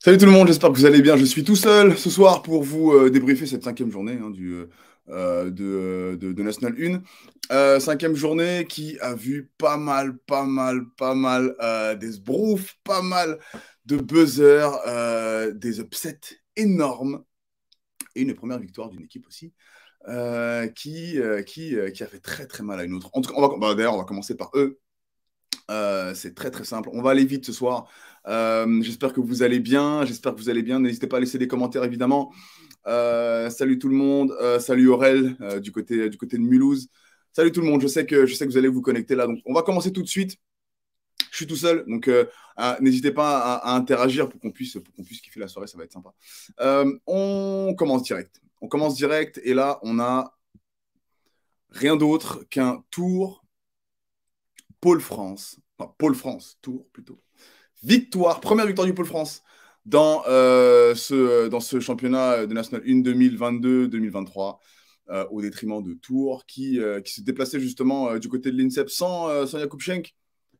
Salut tout le monde, j'espère que vous allez bien. Je suis tout seul ce soir pour vous euh, débriefer cette cinquième journée hein, du, euh, euh, de, de, National 1. cinquième journée qui a vu pas mal, pas mal, pas mal des brouffes, pas mal de buzzers, des upsets énormes et une première victoire d'une équipe aussi. qui, qui, qui a fait très très mal à une autre. En tout cas, bah, d'ailleurs, on va commencer par eux. c'est très très simple. On va aller vite ce soir. Euh, j'espère que vous allez bien. J'espère que vous allez bien. N'hésitez pas à laisser des commentaires, évidemment. Euh, salut tout le monde. Euh, salut Aurel du, côté, du côté de Mulhouse. Salut tout le monde. Je sais, que, je sais que vous allez vous connecter là. Donc, on va commencer tout de suite. Je suis tout seul, donc n'hésitez pas à, interagir pour qu'on puisse, pour qu'on puisse kiffer la soirée, ça va être sympa. on commence direct. On commence direct et là, on a rien d'autre qu'un tour Pôle France, enfin Pôle France, tour plutôt, victoire, première victoire du Pôle France dans, euh, ce, dans ce championnat de National 1 2022-2023. Euh, au détriment de Tours, qui, euh, qui se déplaçait justement du côté de l'INSEP sans, sans Jakub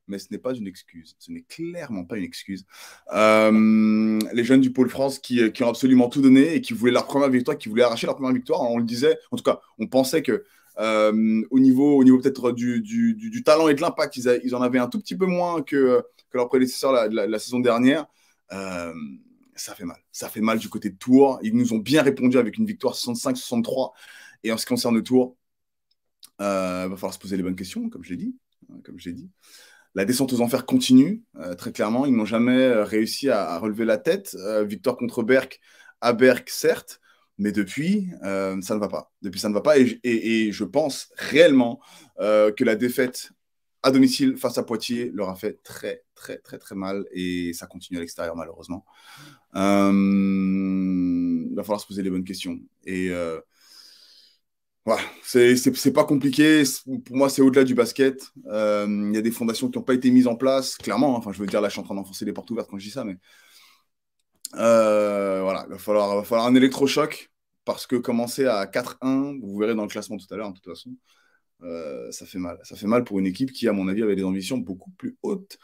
Mais ce n'est pas une excuse. Ce n'est clairement pas une excuse. les jeunes du Pôle France qui, qui, ont absolument tout donné et qui voulaient leur première victoire, qui voulaient arracher leur première victoire. On le disait, en tout cas, on pensait que euh, au niveau, au niveau peut-être du, talent et de l'impact, ils, en avaient un tout petit peu moins que, leurs prédécesseurs la, saison dernière. Euh, ça fait mal. Ça fait mal du côté de Tours. Ils nous ont bien répondu avec une victoire 65-63. Et en ce qui concerne Tours, il euh, va falloir se poser les bonnes questions, comme je l'ai dit. Hein, comme je dit. La descente aux enfers continue, très clairement. Ils n'ont jamais réussi à, à, relever la tête. victoire contre Berck à Berck, certes. Mais depuis, euh, ça ne va pas. Depuis, ça ne va pas. Et, et, je pense réellement euh, que la défaite à domicile face à Poitiers leur a fait très, très, très, très mal. Et ça continue à l'extérieur, malheureusement. il euh, va falloir se poser les bonnes questions. Et voilà, c'est pas compliqué. Pour moi, c'est au-delà du basket. Il y a des fondations qui n'ont pas été mises en place, clairement. Hein. Enfin, je veux dire, là, je suis en train d'enfoncer les portes ouvertes quand je dis ça, mais euh, voilà, il va falloir, va falloir un électrochoc parce que commencer à 4-1, vous verrez dans le classement tout à l'heure, hein, de toute façon, euh, ça fait mal. Ça fait mal pour une équipe qui, à mon avis, avait des ambitions beaucoup plus hautes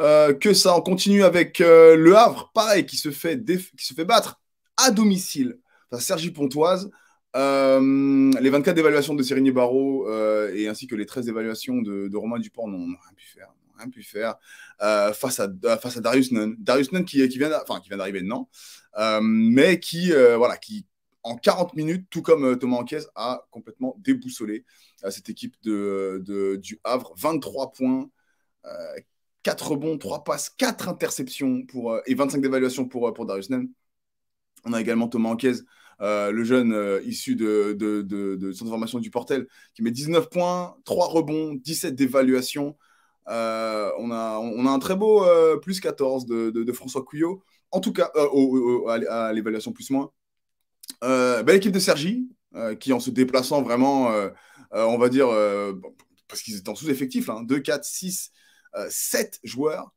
euh, que ça. On continue avec Le Havre, pareil, qui se fait, qui se fait battre à domicile. Sergi Pontoise. les 24 évaluations de Sérigny Barreau et ainsi que les 13 évaluations de, de Romain Dupont n'ont rien pu faire rien hein, pu faire euh, face, à, euh, face à Darius Nunn. Darius qui, qui vient d'arriver, non, euh, mais qui, euh, voilà, qui en 40 minutes, tout comme Thomas Anquez, a complètement déboussolé cette équipe de, du Havre. 23 points, 4 rebonds, 3 passes, 4 interceptions pour, et 25 d'évaluation pour, pour Darius Nen On a également Thomas Anquez. le jeune issu de, de, de, de, son formation du Portel, qui met 19 points, 3 rebonds, 17 d'évaluation. Euh, on, a, on a un très beau euh, plus 14 de, de, François Couillot, en tout cas euh, à l'évaluation plus moins. belle équipe de Sergi, qui en se déplaçant vraiment, on va dire, parce qu'ils étaient en sous-effectif, 2, 4, 6, 7 joueurs.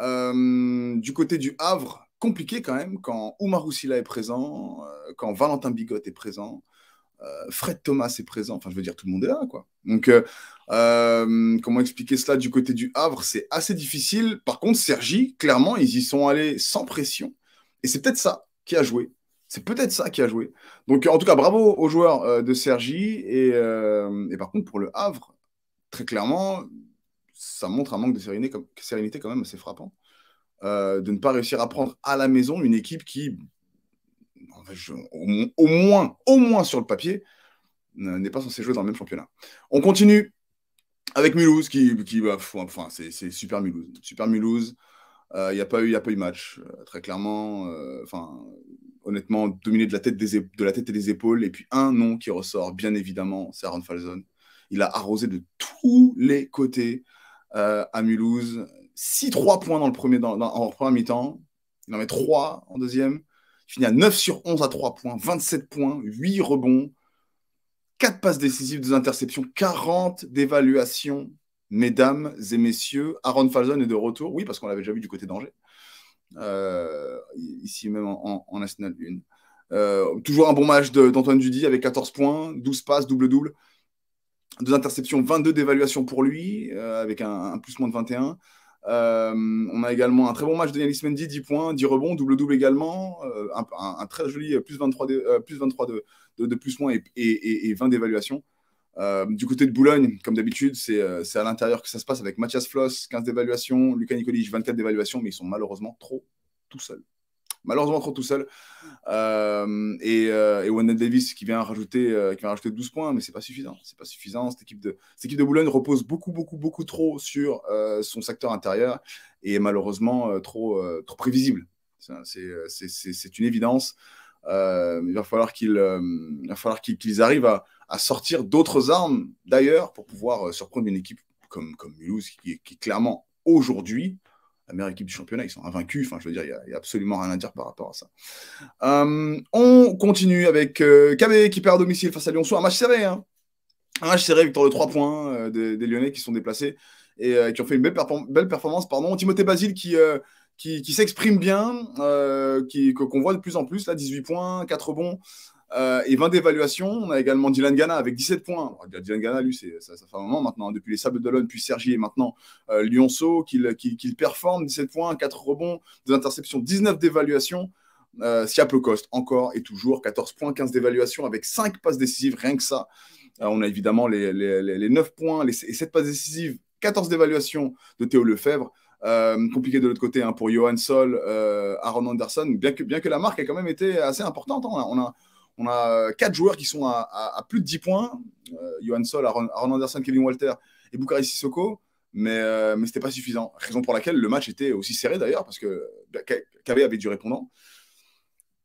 du côté du Havre, compliqué quand même, quand Oumar Oussila est présent, quand Valentin Bigot est présent. Euh, Fred Thomas est présent. Enfin, je veux dire, tout le monde est là, quoi. Donc, euh, euh, comment expliquer cela du côté du Havre C'est assez difficile. Par contre, Sergi, clairement, ils y sont allés sans pression. Et c'est peut-être ça qui a joué. C'est peut-être ça qui a joué. Donc, en tout cas, bravo aux joueurs de Sergi. Et, par contre, pour le Havre, très clairement, ça montre un manque de sérénité, quand même assez frappant. de ne pas réussir à prendre à la maison une équipe qui au, moins, au moins sur le papier, n'est pas censé jouer dans le même championnat. On continue avec Mulhouse, qui, qui bah, enfin, c'est super Mulhouse. Super Mulhouse, il euh, n'y a, pas eu, y a pas eu match, euh, très clairement. Euh, enfin, honnêtement, dominé de la, tête de la tête et des épaules. Et puis un nom qui ressort, bien évidemment, c'est Aaron Falzon. Il a arrosé de tous les côtés à Mulhouse. 6-3 points dans le premier, dans, en premier mi-temps. Il en met 3 en deuxième. Finit à 9 sur 11 à 3 points, 27 points, 8 rebonds, 4 passes décisives, 2 interceptions, 40 d'évaluation. Mesdames et messieurs, Aaron Falzon est de retour. Oui, parce qu'on l'avait déjà vu du côté d'Angers. Euh, ici même en, National 1. Euh, toujours un bon match d'Antoine Judy avec 14 points, 12 passes, double-double. Deux interceptions, 22 d'évaluation pour lui, euh, avec un, un plus moins de 21. Euh, on a également un très bon match de Yannis Mendy, 10 points, 10 rebonds, double-double également. Euh, un, très joli euh, plus 23 de plus, 23 de, plus moins et, 20 d'évaluation. du côté de Boulogne, comme d'habitude, c'est à l'intérieur que ça se passe avec Mathias Floss, 15 d'évaluation, Lucas Nicolich 24 d'évaluation, mais ils sont malheureusement trop tout seuls malheureusement trop tout seul. Euh, euh, et, Wendell Davis qui vient rajouter, euh, qui vient rajouter 12 points, mais c'est pas suffisant. C'est pas suffisant. Cette équipe, de, cette équipe de Boulogne repose beaucoup, beaucoup, beaucoup trop sur son secteur intérieur et malheureusement trop, trop prévisible. C'est une évidence. il va falloir qu'ils va falloir qu'ils arrivent à, sortir d'autres armes d'ailleurs pour pouvoir surprendre une équipe comme, comme Mulhouse qui, qui est clairement aujourd'hui la meilleure équipe du championnat. Ils sont invaincus. Enfin, je veux dire, il n'y a, absolument rien à dire par rapport à ça. Euh, on continue avec euh, qui perd à domicile face à Lyon. soit Un match serré. Hein. Un match serré, victoire de 3 points euh, des, Lyonnais qui sont déplacés et euh, qui ont fait une belle, belle performance. Pardon. Timothée Basile qui, qui, s'exprime bien, qu'on voit de plus en plus. Là, 18 points, 4 bons. Euh, et 20 d'évaluation, on a également Dylan Ghana avec 17 points. Dylan Ghana, lui, ça, fait un moment maintenant, hein, depuis les Sables d'Olonne, puis Sergi et maintenant euh, Lyonceau, qu'il performe 17 points, 4 rebonds, 2 interceptions, 19 d'évaluation. Euh, cost encore et toujours, 14 points, 15 d'évaluation avec 5 passes décisives, rien que ça. Euh, on a évidemment les, 9 points, les 7 passes décisives, 14 d'évaluation de Théo Lefebvre. compliqué de l'autre côté hein, pour Johan Sol, Aaron Anderson, bien que, bien que la marque ait quand même été assez importante. Hein. on a, on a euh, quatre joueurs qui sont à, plus de 10 points. Euh, Johan Sol, Aaron, Anderson, Kevin Walter et Bukhari Sissoko. Mais, euh, mais ce pas suffisant. Raison pour laquelle le match était aussi serré d'ailleurs, parce que bah, KB avait du répondant.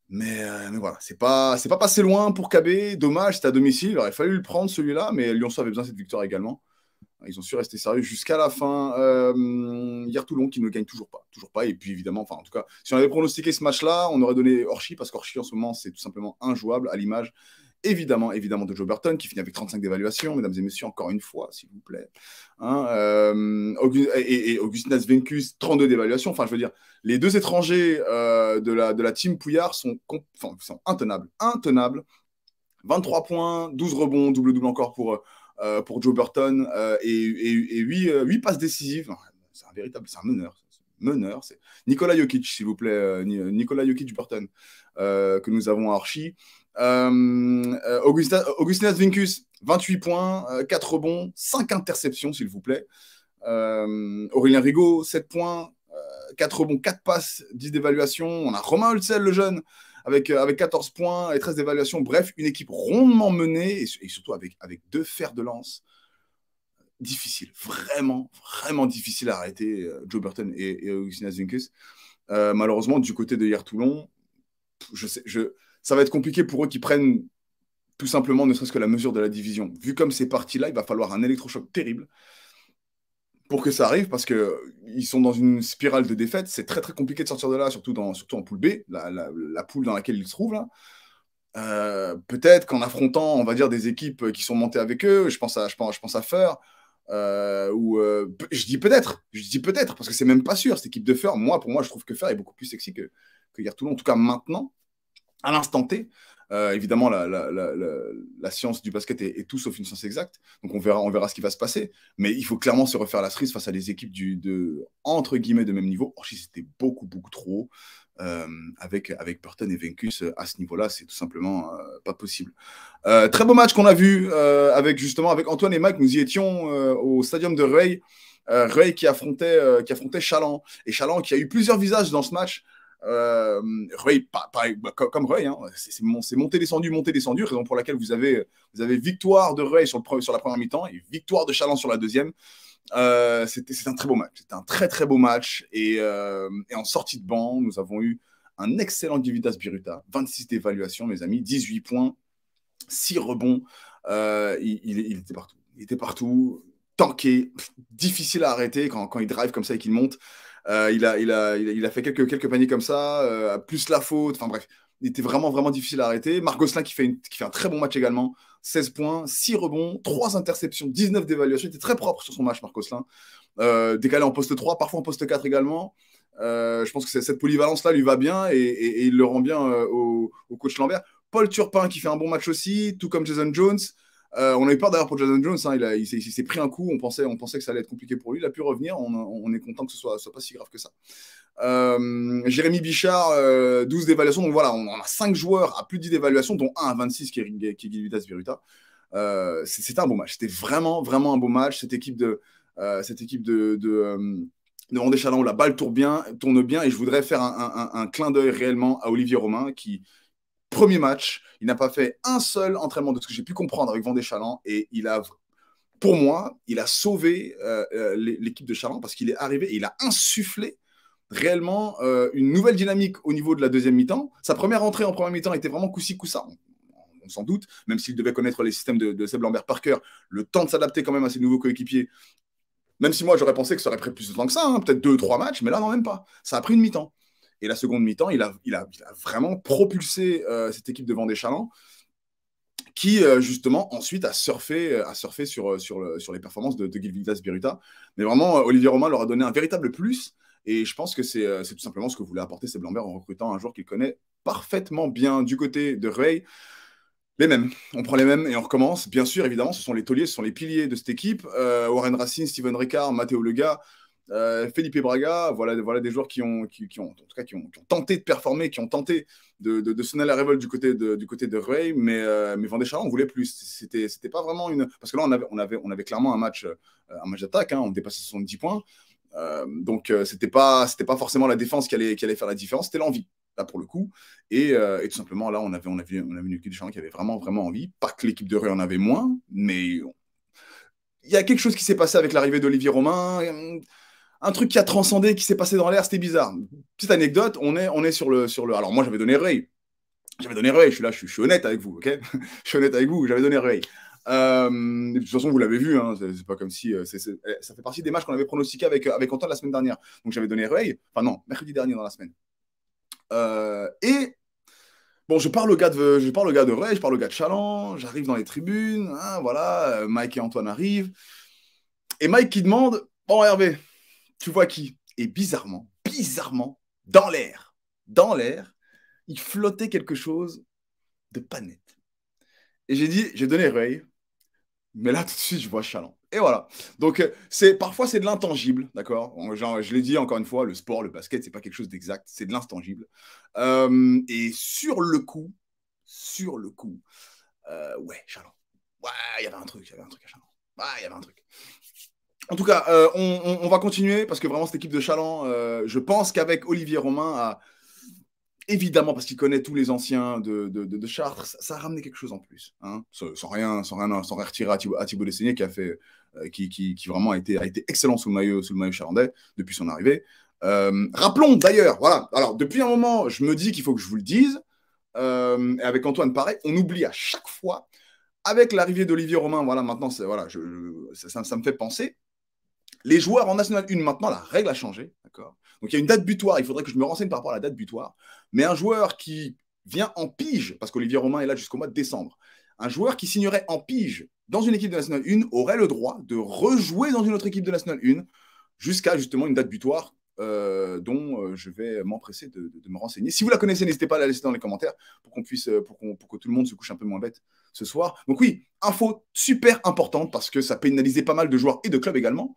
Mais, voilà, c'est pas, c'est pas passé loin pour KB. Dommage, c'était à domicile. Il aurait fallu le prendre celui-là, mais Lyon avait besoin de cette victoire également. Ils ont su rester sérieux jusqu'à la fin. Euh, hier, Toulon qui ne le gagne toujours pas. Toujours pas. Et puis, évidemment, enfin, en tout cas, si on avait pronostiqué ce match-là, on aurait donné Orchi, parce qu'Orchi, en ce moment, c'est tout simplement injouable à l'image, évidemment, évidemment, de Joe Burton, qui finit avec 35 d'évaluation, mesdames et messieurs, encore une fois, s'il vous plaît. Hein, euh, et, Augustinas 32 d'évaluation. Enfin, je veux dire, les deux étrangers euh, de, la, de la team Pouillard sont, sont intenables. Intenables. 23 points, 12 rebonds, double-double encore pour euh, euh, pour Joe Burton euh, et, 8, euh, passes décisives. C'est un véritable, c'est un meneur. Meneur, Nicolas Jokic, s'il vous plaît, Nicolas Jokic Burton, que nous avons à Archie. Augustinas, Vincus, 28 points, 4 rebonds, 5 interceptions, s'il vous plaît. Aurélien Rigaud, 7 points, 4 rebonds, 4 passes, 10 d'évaluation. On a Romain Hulsel, le jeune, avec, 14 euh, points et 13 évaluations. Bref, une équipe rondement menée et, surtout avec, avec deux fers de lance. Difficile, vraiment, vraiment difficile à arrêter euh, Joe Burton et, et Zinkus. Euh, malheureusement, du côté de hier Toulon, je ça va être compliqué pour eux qui prennent tout simplement ne serait-ce que la mesure de la division. Vu comme c'est parti là, il va falloir un électrochoc terrible pour que ça arrive parce que ils sont dans une spirale de défaite. C'est très très compliqué de sortir de là, surtout, dans, surtout en poule B, la, poule dans laquelle ils se trouvent là. Euh, peut-être qu'en affrontant, on va dire, des équipes qui sont montées avec eux, je pense à, je pense, je pense à Fer, euh, ou euh, je dis peut-être, je dis peut-être, parce que c'est même pas sûr, cette équipe de Fer, moi, pour moi, je trouve que Fer est beaucoup plus sexy que, que hier en tout cas maintenant, à l'instant T. Euh, évidemment, la, science du basket est, tout sauf une science exacte, donc on verra, on verra ce qui va se passer. Mais il faut clairement se refaire la cerise face à des équipes du, de entre guillemets de même niveau. Oh, si c'était beaucoup beaucoup trop euh, avec avec Burton et Vincus euh, à ce niveau-là, c'est tout simplement pas possible. très beau match qu'on a vu avec justement avec Antoine et Mike, nous y étions au stadium de Reuil. Reuil qui affrontait qui affrontait Chaland et Chaland qui a eu plusieurs visages dans ce match. Euh, Roy, bah, comme Roy, hein. c'est monté descendu, monté descendu, raison pour laquelle vous avez, vous avez victoire de Roy sur, sur la première mi-temps et victoire de Chaland sur la deuxième. Euh, C'était un très beau match. C'était un très très beau match. Et, euh, en sortie de banc, nous avons eu un excellent Givitas Biruta. 26 d'évaluation, mes amis, 18 points, 6 rebonds. Euh, il, était partout. Il était partout, tanké, difficile à arrêter quand il drive comme ça et qu'il monte. Euh, il, a, fait quelques, quelques paniers comme ça, euh, plus la faute. Enfin bref, il était vraiment, vraiment difficile à arrêter. Marc Gosselin qui fait, un très bon match également. 16 points, 6 rebonds, 3 interceptions, 19 d'évaluation. Il était très propre sur son match, Marc Gosselin. Euh, décalé en poste 3, parfois en poste 4 également. je pense que cette polyvalence-là lui va bien et, il le rend bien au coach Lambert. Paul Turpin qui fait un bon match aussi, tout comme Jason Jones. Euh, on a eu peur d'ailleurs pour Jason Jones, hein. il, s'est, pris un coup, on pensait, on pensait que ça allait être compliqué pour lui, il a pu revenir, on, est content que ce soit, soit pas si grave que ça. Euh, Jérémy Bichard, 12 euh, d'évaluation, donc voilà, on a 5 joueurs à plus de 10 d'évaluation, dont 1 à 26 qui est, qui est Viruta. c'était un beau match, c'était vraiment, vraiment un beau match, cette équipe de... cette équipe de, de la balle tourne bien, tourne bien et je voudrais faire un, un clin d'œil réellement à Olivier Romain qui, Premier match, il n'a pas fait un seul entraînement de ce que j'ai pu comprendre avec Vendée Chaland et il a, pour moi, il a sauvé euh, euh, l'équipe de Chaland parce qu'il est arrivé et il a insufflé réellement euh, une nouvelle dynamique au niveau de la deuxième mi-temps. Sa première entrée en première mi-temps était vraiment coussi coussa. On, on s'en doute, même s'il devait connaître les systèmes de, Seb Lambert par cœur, le temps de s'adapter quand même à ses nouveaux coéquipiers. Même si moi j'aurais pensé que ça aurait pris plus de temps que ça, hein, peut-être deux, trois matchs, mais là non même pas. Ça a pris une mi-temps. Et la seconde mi-temps, il a, il, a, vraiment propulsé euh, cette équipe de Vendée Chaland qui euh, justement ensuite a surfé, euh, sur, sur, sur les performances de, de Biruta. Mais vraiment, Olivier Romain leur a donné un véritable plus. Et je pense que c'est tout simplement ce que voulait apporter ces Lambert en recrutant un joueur qu'il connaît parfaitement bien du côté de Rey. Les mêmes. On prend les mêmes et on recommence. Bien sûr, évidemment, ce sont les tauliers, ce sont les piliers de cette équipe. Warren Racine, Steven Ricard, Matteo Lega, euh, Felipe Braga, voilà, voilà des joueurs qui ont, ont en cas, qui ont, tenté de performer, qui ont tenté de, sonner la révolte du côté de, du côté de Rey, mais, euh, mais on voulait plus. C'était, c'était pas vraiment une. Parce que là, on avait, on avait, on avait clairement un match, euh, un match d'attaque, hein. on dépassait 70 points. Euh, donc, c'était, pas, c'était pas forcément la défense qui allait, allait faire la différence, c'était l'envie, là, pour le coup. Et, tout simplement, là, on avait, on avait, on une équipe de qui avait vraiment, vraiment envie. Pas que l'équipe de Rey en avait moins, mais. Il y a quelque chose qui s'est passé avec l'arrivée d'Olivier Romain un truc qui a transcendé, qui s'est passé dans l'air, c'était bizarre. Petite anecdote, on est, on est sur, le, sur le. Alors, moi, j'avais donné Ray. J'avais donné Ray, je suis là, je suis, honnête avec vous, ok Je suis honnête avec vous, j'avais donné Ray. Euh, de toute façon, vous l'avez vu, hein, c'est pas comme si. Euh, eh, ça fait partie des matchs qu'on avait pronostiqués avec, euh, avec Antoine la semaine dernière. Donc, j'avais donné Ray, enfin, non, mercredi dernier dans la semaine. et. Bon, je parle au gars de, je parle le gars de je parle au gars de Chaland, j'arrive dans les tribunes, hein, voilà, Mike et Antoine arrivent. Et Mike qui demande Bon, Hervé, tu vois qui Et bizarrement, bizarrement, dans l'air, dans l'air, il flottait quelque chose de pas net. Et j'ai dit, j'ai donné Ray, mais là tout de suite je vois Chaland. Et voilà. Donc euh, c'est parfois c'est de l'intangible, d'accord. Je l'ai dit encore une fois, le sport, le basket, c'est pas quelque chose d'exact, c'est de l'intangible. Euh, et sur le coup, sur le coup, euh, ouais, Chaland. Ouais, il y avait un truc, il y avait un truc à Chaland. Ouais, il y avait un truc. En tout cas, euh, on, va continuer parce que vraiment, cette équipe de Chaland, euh, je pense qu'avec Olivier Romain, évidemment, parce qu'il connaît tous les anciens de, de, Chartres, ça, a ramené quelque chose en plus. Hein. sans, rien, sans, rien, sans retirer à Thibaut, qui a fait. Euh, qui, vraiment a été, été excellent sous le maillot, sous le maillot depuis son arrivée. rappelons d'ailleurs, voilà. Alors depuis un moment, je me dis qu'il faut que je vous le dise. et avec Antoine, pareil, on oublie à chaque fois. Avec l'arrivée d'Olivier Romain, voilà, maintenant, voilà, ça me fait penser les joueurs en National 1, maintenant, la règle a changé. D'accord Donc, il y a une date butoir. Il faudrait que je me renseigne par rapport à la date butoir. Mais un joueur qui vient en pige, parce qu'Olivier Romain est là jusqu'au mois de décembre, un joueur qui signerait en pige dans une équipe de National 1 aurait le droit de rejouer dans une autre équipe de National 1 jusqu'à justement une date butoir euh, dont euh, je vais m'empresser de, me renseigner. Si vous la connaissez, n'hésitez pas à la laisser dans les commentaires pour qu'on puisse, euh, pour, que tout le monde se couche un peu moins bête ce soir. Donc oui, info super importante parce que ça pénalisait pas mal de joueurs et de clubs également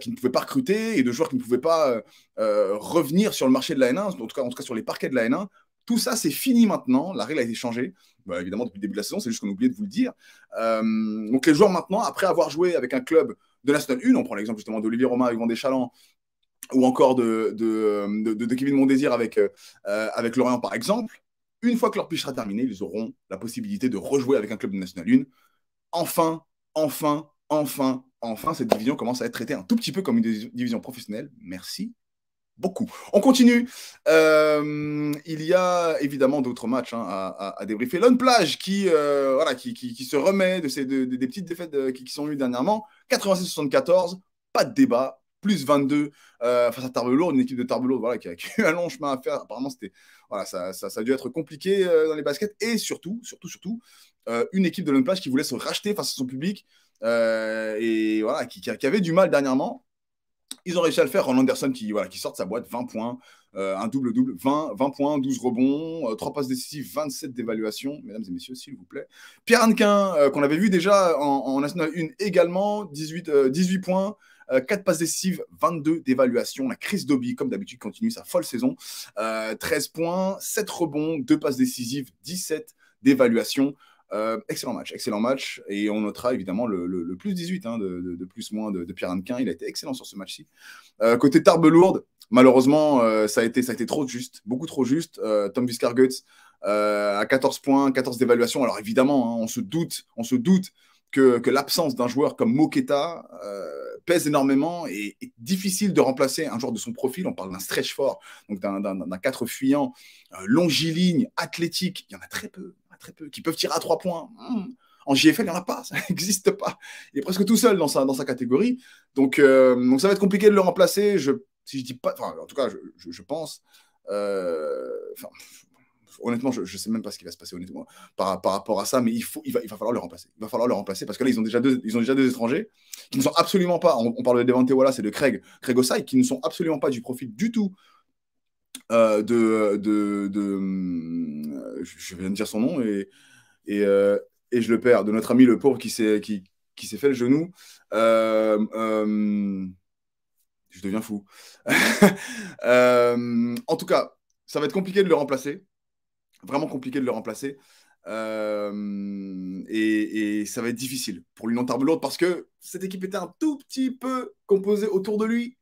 qui ne pouvaient pas recruter et de joueurs qui ne pouvaient pas revenir sur le marché de la N1, en tout cas, en tout cas sur les parquets de la N1. Tout ça, c'est fini maintenant. La règle a été changée. Bah, évidemment, depuis le début de la saison, c'est juste qu'on a oublié de vous le dire. donc les joueurs maintenant, après avoir joué avec un club de la National 1, on prend l'exemple justement d'Olivier Romain, Yvan Deschalans, ou encore euh, de, de, de Kevin Mondésir avec, euh, euh, avec Lorient, par exemple, une fois que leur pitch sera terminée, ils auront la possibilité de rejouer avec un club de National 1. Enfin, enfin, enfin, enfin, cette division commence à être traitée un tout petit peu comme une division professionnelle. Merci beaucoup. On continue. il y a évidemment d'autres matchs hein, à, débriefer. Lone Plage qui, voilà, qui, se remet de ces, des petites défaites qui, qui, sont eues dernièrement. 96-74, pas de débat plus 22 euh, face à Tarbelo, une équipe de Tarbelo voilà, qui a, eu un long chemin à faire. Apparemment, c'était, voilà, ça, ça, a dû être compliqué euh, dans les baskets. Et surtout, surtout, surtout, euh, une équipe de Plage qui voulait se racheter face à son public et voilà, qui, avait du mal dernièrement. Ils ont réussi à le faire. Ron Anderson qui, voilà, qui sort sa boîte, 20 points, un double-double, 20, 20 points, 12 rebonds, 3 passes décisives, 27 d'évaluation. Mesdames et messieurs, s'il vous plaît. Pierre annequin qu'on avait vu déjà en, une National 1 également, 18, 18 points. 4 euh, passes décisives, 22 d'évaluation. La crise d'OBI comme d'habitude, continue sa folle saison. 13 euh, points, 7 rebonds, 2 passes décisives, 17 d'évaluation. Euh, excellent match, excellent match. Et on notera évidemment le, plus 18 hein, de, de, de, plus moins de, de Pierre Annequin. Il a été excellent sur ce match-ci. côté Tarbes Lourdes, malheureusement, ça, a été, ça a été trop juste, beaucoup trop juste. Tom Viscarguts à 14 points, 14 d'évaluation. Alors évidemment, hein, on se doute, on se doute que, que l'absence d'un joueur comme Moqueta pèse énormément et difficile de remplacer un joueur de son profil. On parle d'un stretch fort, donc d'un 4 fuyant, euh, longiligne, athlétique. Il y en a très peu, très peu qui peuvent tirer à trois points. Hmm. En JFL, il n'y en a pas, ça n'existe pas. Il est presque tout seul dans sa, dans sa catégorie. Donc, euh, donc ça va être compliqué de le remplacer. Je, si je dis pas, en tout cas, je, je, pense. Euh, honnêtement, je ne sais même pas ce qui va se passer par, rapport à ça, mais il, faut, il, va, falloir le remplacer. Il va falloir le remplacer parce que là, ils ont déjà deux, ils ont déjà étrangers qui ne sont absolument pas, on, parle de Devante Wallace et de Craig, Craig qui ne sont absolument pas du profit du tout euh, de, de, euh, Je viens de dire son nom et, euh, et, je le perds, de notre ami le pauvre qui s'est qui, s'est fait le genou. je deviens fou. en tout cas, ça va être compliqué de le remplacer vraiment compliqué de le remplacer. Euh, et, ça va être difficile pour l'Union de l'autre parce que cette équipe était un tout petit peu composée autour de lui.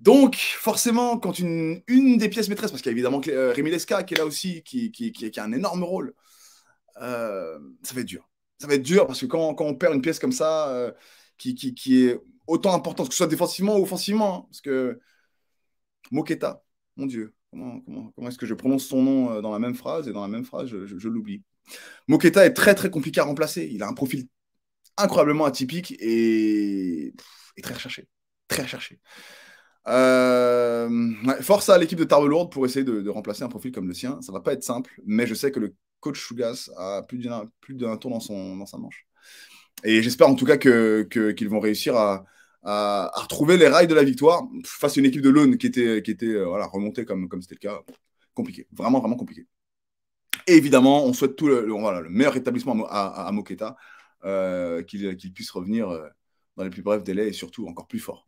Donc, forcément, quand une, une des pièces maîtresses, parce qu'il y a évidemment euh, Rémi Lesca qui est là aussi, qui, qui, qui, a un énorme rôle, euh, ça va être dur. Ça va être dur parce que quand, quand on perd une pièce comme ça, qui, est autant importante, que ce soit défensivement ou offensivement, hein, parce que Moqueta, mon Dieu, Comment, est-ce que je prononce son nom euh, dans la même phrase et dans la même phrase, je, l'oublie. Moketa est très très compliqué à remplacer. Il a un profil incroyablement atypique et, très recherché. Très recherché. Euh, force à l'équipe de Tarbes Lourdes pour essayer de, remplacer un profil comme le sien. Ça va pas être simple, mais je sais que le coach Sugas a plus d'un tour dans, son, dans sa manche. Et j'espère en tout cas qu'ils que, vont réussir à, à, retrouver les rails de la victoire face à une équipe de l'Aune qui était, qui était euh, voilà, remontée comme, comme c'était le cas. Compliqué, vraiment, vraiment compliqué. Et évidemment, on souhaite tout le, voilà, le meilleur rétablissement à, à, Moqueta, euh, qu'il puisse revenir euh, dans les plus brefs délais et surtout encore plus fort.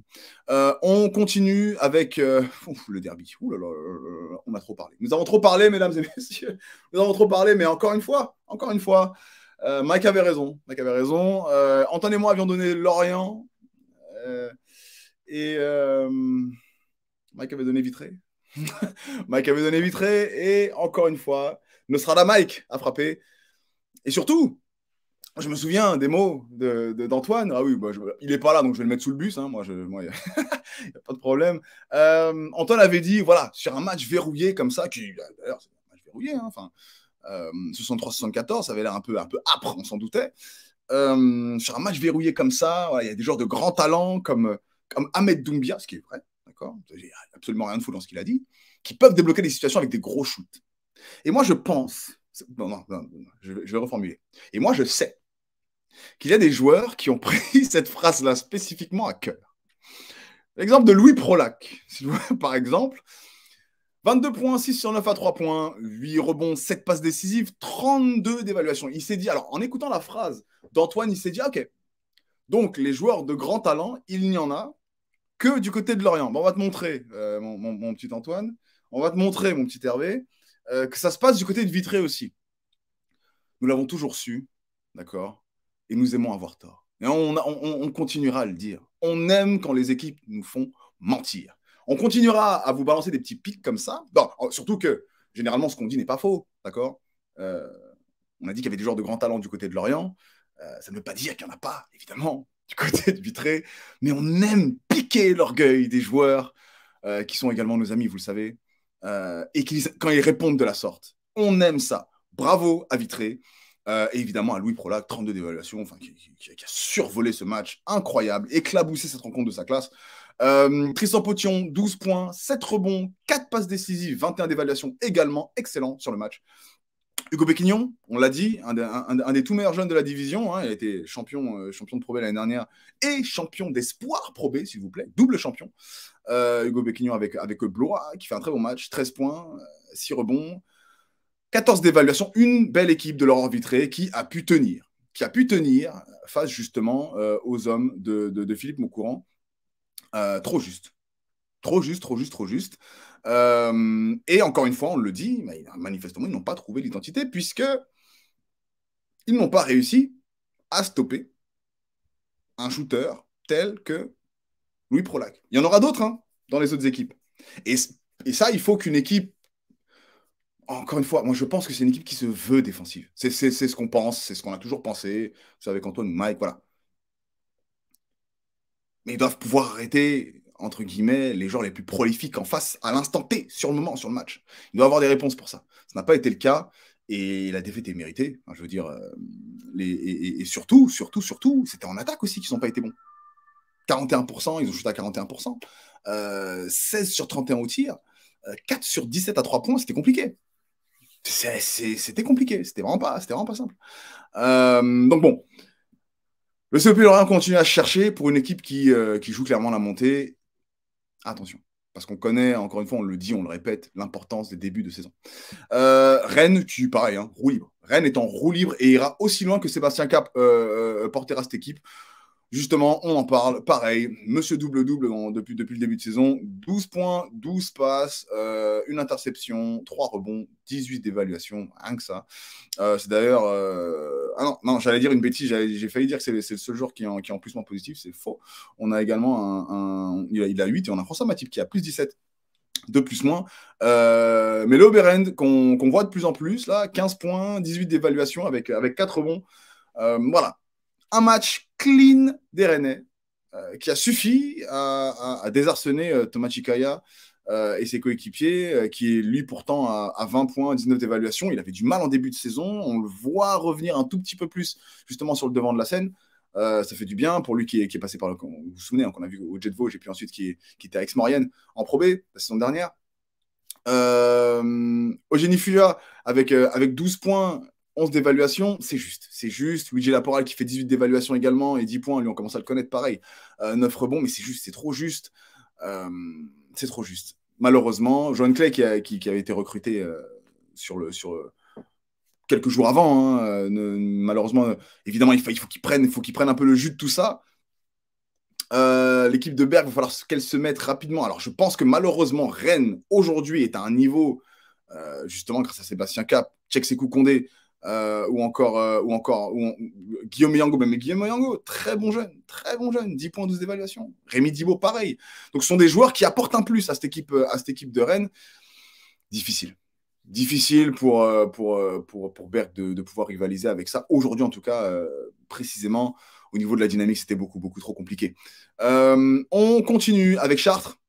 on continue avec le derby. on a trop parlé. Nous avons trop parlé, mesdames et messieurs. Nous avons trop parlé, mais encore une fois, encore une fois, Mike avait raison. Mike avait raison. Antoine et moi avions donné Lorient euh, et euh, Mike avait donné vitré. Mike avait donné vitré. Et encore une fois, Nostrada Mike a frappé. Et surtout, je me souviens des mots d'Antoine. De, ah oui, bah, il n'est pas là, donc je vais le mettre sous le bus. Hein. moi, il n'y a, pas de problème. Euh, Antoine avait dit, voilà, sur un match verrouillé comme ça, qui bah, d'ailleurs, c'est un match verrouillé, hein, enfin, 63-74, ça avait l'air un peu, un peu âpre, on s'en doutait. Euh, sur un match verrouillé comme ça, il y a des joueurs de grands talents comme, comme Ahmed Doumbia, ce qui est vrai, d'accord J'ai absolument rien de fou dans ce qu'il a dit, qui peuvent débloquer des situations avec des gros shoots. Et moi, je pense, non, non, je, vais reformuler. Et moi, je sais qu'il y a des joueurs qui ont pris cette phrase-là spécifiquement à cœur. L'exemple de Louis Prolac, par exemple, 22 points, 6 sur 9 à 3 points, 8 rebonds, 7 passes décisives, 32 d'évaluation. Il s'est dit, alors en écoutant la phrase d'Antoine, il s'est dit, ok, donc les joueurs de grand talent, il n'y en a que du côté de Lorient. on va te montrer, euh, mon, petit Antoine, on va te montrer, mon petit Hervé, euh, que ça se passe du côté de Vitré aussi. Nous l'avons toujours su, d'accord Et nous aimons avoir tort. Et on, on continuera à le dire. On aime quand les équipes nous font mentir. On continuera à vous balancer des petits pics comme ça. Oh, surtout que généralement, ce qu'on dit n'est pas faux, d'accord euh, On a dit qu'il y avait des joueurs de grands talents du côté de l'Orient. Euh, ça ne veut pas dire qu'il n'y en a pas, évidemment, du côté de Vitré. Mais on aime piquer l'orgueil des joueurs euh, qui sont également nos amis, vous le savez, et quand ils répondent de la sorte. On aime ça. Bravo à Vitré. et évidemment à Louis Prolac, 32 d'évaluation, qui, a survolé ce match incroyable, éclaboussé cette rencontre de sa classe. Tristan euh, Potion, 12 points, 7 rebonds, 4 passes décisives, 21 d'évaluation également, excellent sur le match. Hugo Béquignon on l'a dit, un, des tout meilleurs jeunes de la division. Hein, il a été champion, euh, champion de Pro B l'année dernière et champion d'espoir Pro B, s'il vous plaît, double champion. Euh, Hugo Béquignon avec, Blois, qui fait un très bon match, 13 points, 6 rebonds, 14 d'évaluation. Une belle équipe de Laurent Vitré qui a pu tenir, qui a pu tenir face justement aux hommes de, de Philippe Moucourant. Euh, trop juste. Trop juste, trop juste, trop juste. Euh, et encore une fois, on le dit, manifestement, ils n'ont pas trouvé l'identité puisque ils n'ont pas réussi à stopper un shooter tel que Louis Prolac. Il y en aura d'autres hein, dans les autres équipes. Et, ça, il faut qu'une équipe encore une fois, moi je pense que c'est une équipe qui se veut défensive. C'est ce qu'on pense, c'est ce qu'on a toujours pensé. Vous savez, Antoine, Mike, voilà mais ils doivent pouvoir arrêter, entre guillemets, les joueurs les plus prolifiques en face à l'instant T, sur le moment, sur le match. Ils doivent avoir des réponses pour ça. Ça n'a pas été le cas. Et la défaite est méritée. je veux dire, euh, les, et, surtout, surtout, surtout, c'était en attaque aussi qu'ils n'ont pas été bons. 41%, ils ont joué à 41%. 16 euh, sur 31 au tir. 4 euh, sur 17 à 3 points, c'était compliqué. C'était compliqué. C'était vraiment, vraiment pas simple. donc bon, le CEP Lorient continue à chercher pour une équipe qui, euh, qui joue clairement la montée. Attention, parce qu'on connaît, encore une fois, on le dit, on le répète, l'importance des débuts de saison. Euh, Rennes, tu pareil, hein, roue libre. Rennes est en roue libre et ira aussi loin que Sébastien Cap euh, portera cette équipe. Justement, on en parle. Pareil, Monsieur Double Double depuis, depuis le début de saison. 12 points, 12 passes, euh, une interception, 3 rebonds, 18 d'évaluation, rien que ça. Euh, c'est d'ailleurs... Euh, ah non, j'allais dire une bêtise, j'ai failli dire que c'est le seul joueur qui est en, plus moins positif, c'est faux. On a également un... Il, a, 8 et on a François Matip qui a plus 17 de plus moins. mais le Oberend qu'on voit de plus en plus, là, 15 points, 18 d'évaluation avec, avec 4 rebonds voilà, un match clean des Rennais euh, qui a suffi à, désarçonner euh, Thomas Chikaya euh, et ses coéquipiers, qui est lui pourtant à, 20 points, 19 d'évaluation. Il avait du mal en début de saison. On le voit revenir un tout petit peu plus justement sur le devant de la scène. ça fait du bien pour lui qui est, passé par le. Vous vous souvenez, hein, qu'on a vu au Jet Vosges et puis ensuite qui, était à Aix-Maurienne en Pro la saison dernière. Eugénie Fuya avec, avec 12 points, 11 d'évaluation, c'est juste. C'est juste. Luigi Laporal qui fait 18 d'évaluation également et 10 points, lui, on commence à le connaître pareil. 9 euh, rebonds, mais c'est juste, c'est trop juste. Euh, c'est trop juste. Malheureusement, Joanne Clay qui, avait été recruté euh, sur le. Sur, quelques jours avant, hein, malheureusement, évidemment, il faut, il faut qu'il prenne, un peu le jus de tout ça. L'équipe de Berg, il va falloir qu'elle se mette rapidement. Alors, je pense que malheureusement, Rennes aujourd'hui est à un niveau, justement, grâce à Sébastien Cap, Tchèque coups Condé, euh, euh, ou encore, ou encore Guillaume Yango, mais Guillaume Yango, très bon jeune, très bon jeune, 10 points, 12 d'évaluation. Rémi Dibot pareil. Donc ce sont des joueurs qui apportent un plus à cette équipe, euh, à cette équipe de Rennes. Difficile. Difficile pour, pour, de, pouvoir rivaliser avec ça. Aujourd'hui, en tout cas, précisément, au niveau de la dynamique, c'était beaucoup, beaucoup trop compliqué. on continue avec Chartres,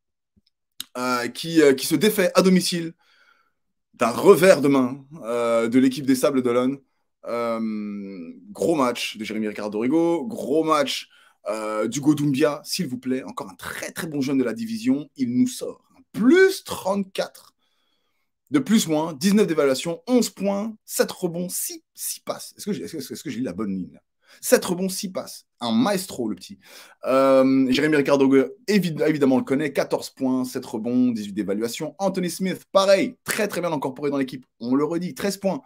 qui se défait à domicile un revers de main euh, de l'équipe des Sables d'Olonne. Euh, gros match de Jérémy Ricardo Rigo, gros match du euh, d'Hugo Dumbia, s'il vous plaît, encore un très très bon jeune de la division. Il nous sort plus 34 de plus moins, 19 d'évaluation, 11 points, 7 rebonds, 6, 6 passes. Est-ce que j'ai la bonne ligne 7 rebonds, 6 passes. Un maestro, le petit. Euh, Jérémy Ricardo, évidemment, le connaît. 14 points, 7 rebonds, 18 d'évaluation. Anthony Smith, pareil, très très bien incorporé dans l'équipe. On le redit, 13 points,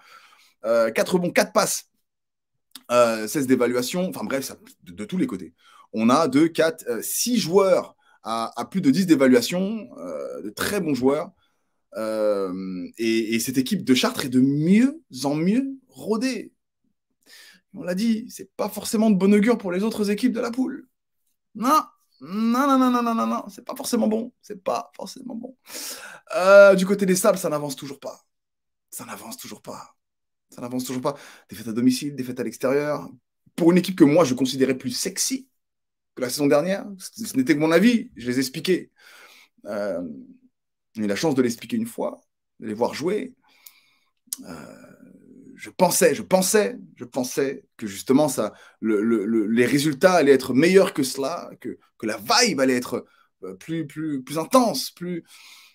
4 euh, rebonds, 4 passes, 16 euh, d'évaluation. Enfin bref, ça, de, tous les côtés. On a 2, 4, 6 joueurs à, plus de 10 d'évaluation, euh, de très bons joueurs. Et, et cette équipe de Chartres est de mieux en mieux rodée on l'a dit, c'est pas forcément de bon augure pour les autres équipes de la poule. Non, non, non, non, non, non, non, non. c'est pas forcément bon, c'est pas forcément bon. Euh, du côté des sables, ça n'avance toujours pas. Ça n'avance toujours pas. Ça n'avance toujours pas. Défaite à domicile, défaite à l'extérieur. Pour une équipe que moi je considérais plus sexy que la saison dernière, ce n'était que mon avis, je les expliquais. Euh, j'ai eu la chance de l'expliquer une fois, de les voir jouer. Euh, je pensais, je pensais, je pensais que justement ça, les résultats allaient être meilleurs que cela, que, que la vibe allait être euh, plus, plus, plus intense, plus,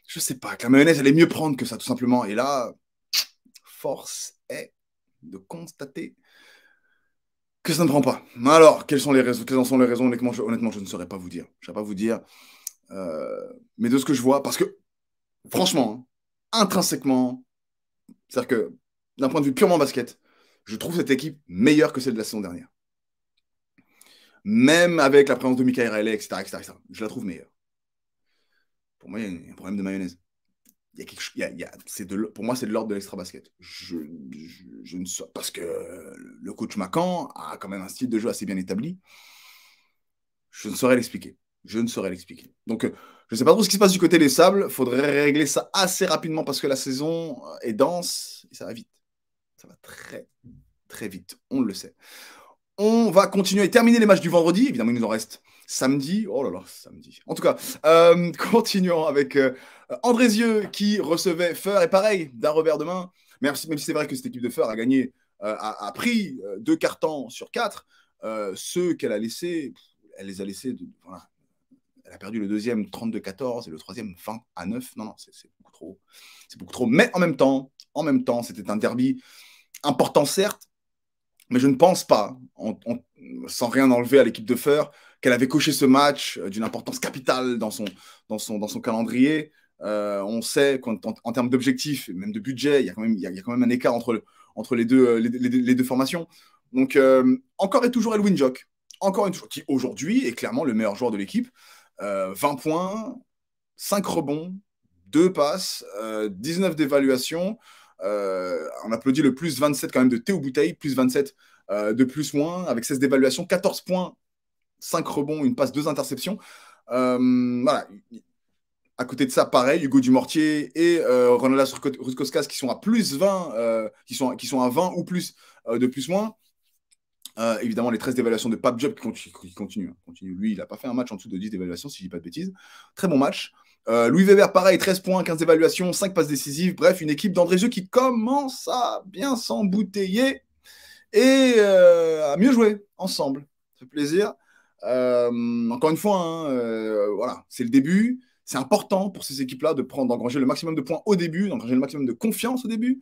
je sais pas, que la mayonnaise allait mieux prendre que ça tout simplement. Et là, force est de constater que ça ne prend pas. Alors, quelles sont les raisons Quelles en sont les raisons honnêtement je, ne saurais pas vous dire. Je ne saurais pas vous dire. Euh, mais de ce que je vois, parce que franchement, hein, intrinsèquement, c'est-à-dire que d'un point de vue purement basket, je trouve cette équipe meilleure que celle de la saison dernière. Même avec la présence de Mikael Riley, etc., etc., etc., Je la trouve meilleure. Pour moi, il y a un problème de mayonnaise. Il y a quelque... pour moi, c'est de l'ordre de l'extra-basket. Je... ne Parce que le coach Macan a quand même un style de jeu assez bien établi. Je ne saurais l'expliquer. Je ne saurais l'expliquer. Donc, euh, je ne sais pas trop ce qui se passe du côté des sables. Il Faudrait régler ça assez rapidement parce que la saison euh, est dense et ça va vite. Ça va très, très vite. On le sait. On va continuer et terminer les matchs du vendredi. Évidemment, il nous en reste samedi. Oh là là, samedi. En tout cas, euh, continuons avec euh, andré Andrézieux qui recevait Feur. Et pareil, d'un revers de main, même si, c'est vrai que cette équipe de Feur a gagné, euh, a, pris deux cartons sur quatre, ceux qu'elle a laissés, elle les a laissés. Elle a perdu le deuxième 32-14 et le troisième 20 à 9. Non, non, c'est beaucoup trop. C'est beaucoup trop. Mais en même temps, en même temps, c'était un derby important certes, mais je ne pense pas, sans rien enlever à l'équipe de Fer, qu'elle avait coché ce match euh, d'une importance capitale dans son, dans son, dans son calendrier. Euh, on sait qu'en termes d'objectifs, et même de budget, il y, a quand même, il y a, quand même un écart entre, entre les, deux, euh, les, deux formations. Donc, encore et toujours Elwin Jock, encore et toujours, qui aujourd'hui est clairement le meilleur joueur de l'équipe. 20 points, 5 rebonds, 2 passes, 19 d'évaluation. Euh, on applaudit le plus 27 quand même de Théo Bouteille, plus 27 euh, de plus moins, avec 16 d'évaluation, 14 points, 5 rebonds, une passe, 2 interceptions. Euh, voilà, à côté de ça, pareil, Hugo Dumortier et euh, Ronaldas Ruskoskas qui sont à plus 20, qui, sont, qui sont à 20 ou plus de plus moins. évidemment, les 13 d'évaluation de Pape qui, continue, hein, continue, Lui, il n'a pas fait un match en dessous de 10 d'évaluation, si je dis pas de bêtises. Très bon match. Euh, Louis Weber, pareil, 13 points, 15 évaluations, 5 passes décisives. Bref, une équipe d'André Jeu qui commence à bien s'embouteiller et euh, à mieux jouer ensemble. Ça fait plaisir. Euh, encore une fois, hein, voilà, c'est le début. C'est important pour ces équipes-là de prendre, d'engranger le maximum de points au début, d'engranger le maximum de confiance au début,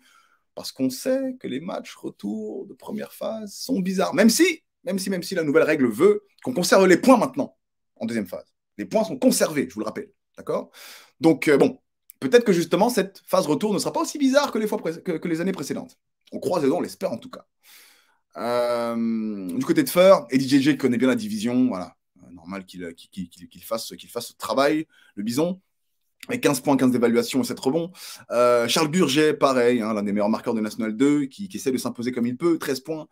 parce qu'on sait que les matchs retour de première phase sont bizarres. Même si, même si, même si la nouvelle règle veut qu'on conserve les points maintenant en deuxième phase. Les points sont conservés, je vous le rappelle. D'accord Donc, euh, bon, peut-être que justement, cette phase retour ne sera pas aussi bizarre que les, fois que, les années précédentes. On croise les dents, on l'espère en tout cas. Euh, du côté de Fer, et DJJ connaît bien la division, voilà. Euh, normal qu'il qu'il fasse, fasse ce travail, le bison. Et 15 points, 15 d'évaluation c'est trop bon. Charles Burget, pareil, hein, l'un des meilleurs marqueurs de National 2, qui, qui essaie de s'imposer comme il peut, 13 points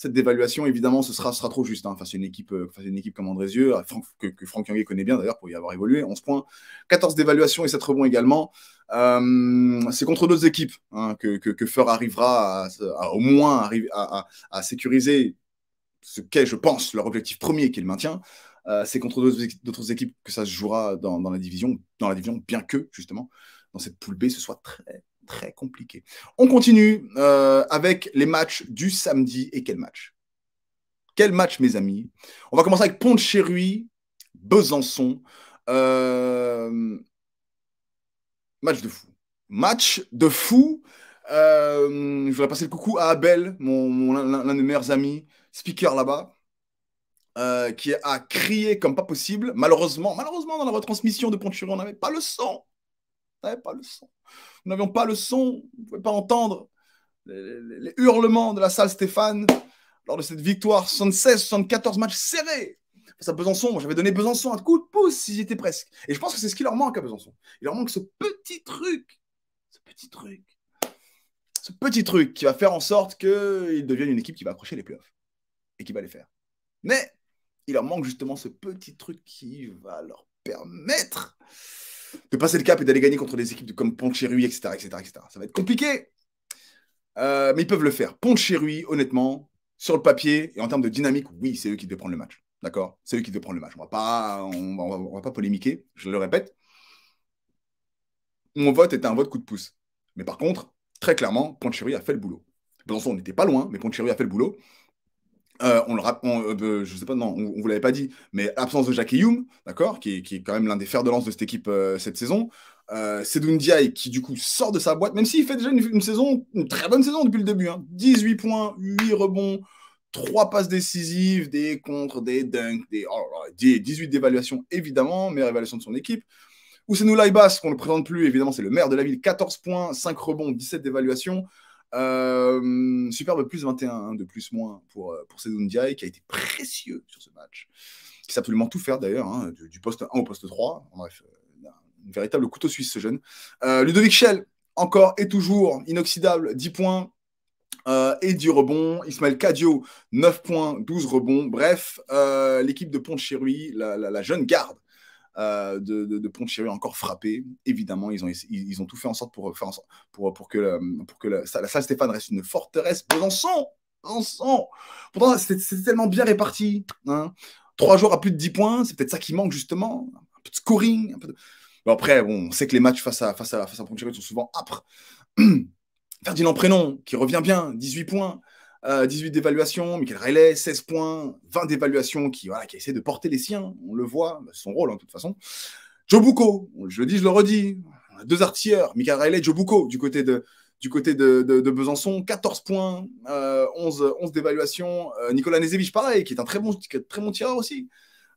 cette dévaluation, évidemment, ce sera, sera trop juste hein. face, à une équipe, euh, une équipe comme Andrézieux, euh, que, que Franck Yanguet connaît bien d'ailleurs pour y avoir évolué, 11 points, 14 dévaluations et 7 rebonds également. Euh, c'est contre d'autres équipes hein, que, que, arrivera au moins à, sécuriser ce qu'est, je pense, leur objectif premier qui est le maintien. c'est contre d'autres équipes que ça se jouera dans, la division, dans la division, bien que, justement, dans cette poule B, ce soit très, très compliqué. On continue euh, avec les matchs du samedi. Et quel match Quel match, mes amis On va commencer avec pont Besançon. Euh, match de fou. Match de fou. Euh, je voudrais passer le coucou à Abel, mon, l'un de mes meilleurs amis, speaker là-bas. qui a crié comme pas possible. Malheureusement, malheureusement dans la retransmission de Ponte-Chéruy, on n'avait pas le sang pas le son. Nous n'avions pas le son, vous ne pas entendre les, hurlements de la salle Stéphane lors de cette victoire 76-74 matchs serrés. Ça, Besançon, j'avais donné Besançon un coup de pouce s'ils étaient presque. Et je pense que c'est ce qui leur manque à Besançon. Il leur manque ce petit truc, ce petit truc, ce petit truc qui va faire en sorte qu'ils deviennent une équipe qui va accrocher les playoffs et qui va les faire. Mais il leur manque justement ce petit truc qui va leur permettre de passer le cap et d'aller gagner contre des équipes comme Poncherui, etc., etc., etc. Ça va être compliqué, euh, mais ils peuvent le faire. Poncherui, honnêtement, sur le papier et en termes de dynamique, oui, c'est eux qui devaient prendre le match. D'accord C'est eux qui devaient prendre le match. On ne va, on, on va pas polémiquer, je le répète. Mon vote était un vote coup de pouce. Mais par contre, très clairement, Poncherui a fait le boulot. on n'était pas loin, mais Poncherui a fait le boulot. Euh, on le euh, je sais pas, non, on, vous l'avait pas dit, mais absence de Jacques Hume, d'accord, qui, est quand même l'un des fers de lance de cette équipe euh, cette saison. c'est Diaye qui du coup sort de sa boîte, même s'il fait déjà une, saison, une très bonne saison depuis le début, 18 hein. points, 8 rebonds, 3 passes décisives, des contres, des dunks, des, 18 d'évaluation évidemment, mais évaluation de son équipe. Ou c'est Ousenou Laibas, qu'on ne présente plus, évidemment, c'est le maire de la ville, 14 points, 5 rebonds, 17 d'évaluation. Euh, superbe plus 21 de plus moins pour, euh, pour Diaye qui a été précieux sur ce match. Qui sait absolument tout faire d'ailleurs, hein, du, poste 1 au poste 3. Bref, euh, un véritable couteau suisse ce jeune. Euh, Ludovic Schell, encore et toujours inoxydable, 10 points. et 10 rebond Ismaël Cadio, 9 points, 12 rebonds. Bref, l'équipe de pont de la, la, jeune garde euh, de, de, de encore frappé. Évidemment, ils ont, ils, ont tout fait en sorte pour, euh, pour, euh, pour que, la, pour que ça salle Stéphane reste une forteresse. Besançon Besançon Pourtant, c'est tellement bien réparti. Hein. Trois joueurs à plus de 10 points, c'est peut-être ça qui manque justement. Un peu de scoring. après, bon, on sait que les matchs face à, face à, face à sont souvent âpres. Ferdinand Prénom, qui revient bien, 18 points. 18 euh, d'évaluation, Michael Relais 16 points, 20 d'évaluation qui, voilà, qui essaie de porter les siens, on le voit, bah, son rôle en hein, toute façon. Joe je le dis, je le redis, deux artilleurs, Michael Relais, Joe Bucco du côté de, du côté de, Besançon, 14 points, 11, euh, 11 d'évaluation. Euh, Nicolas Nezevich, pareil, qui est un très bon, très tireur aussi.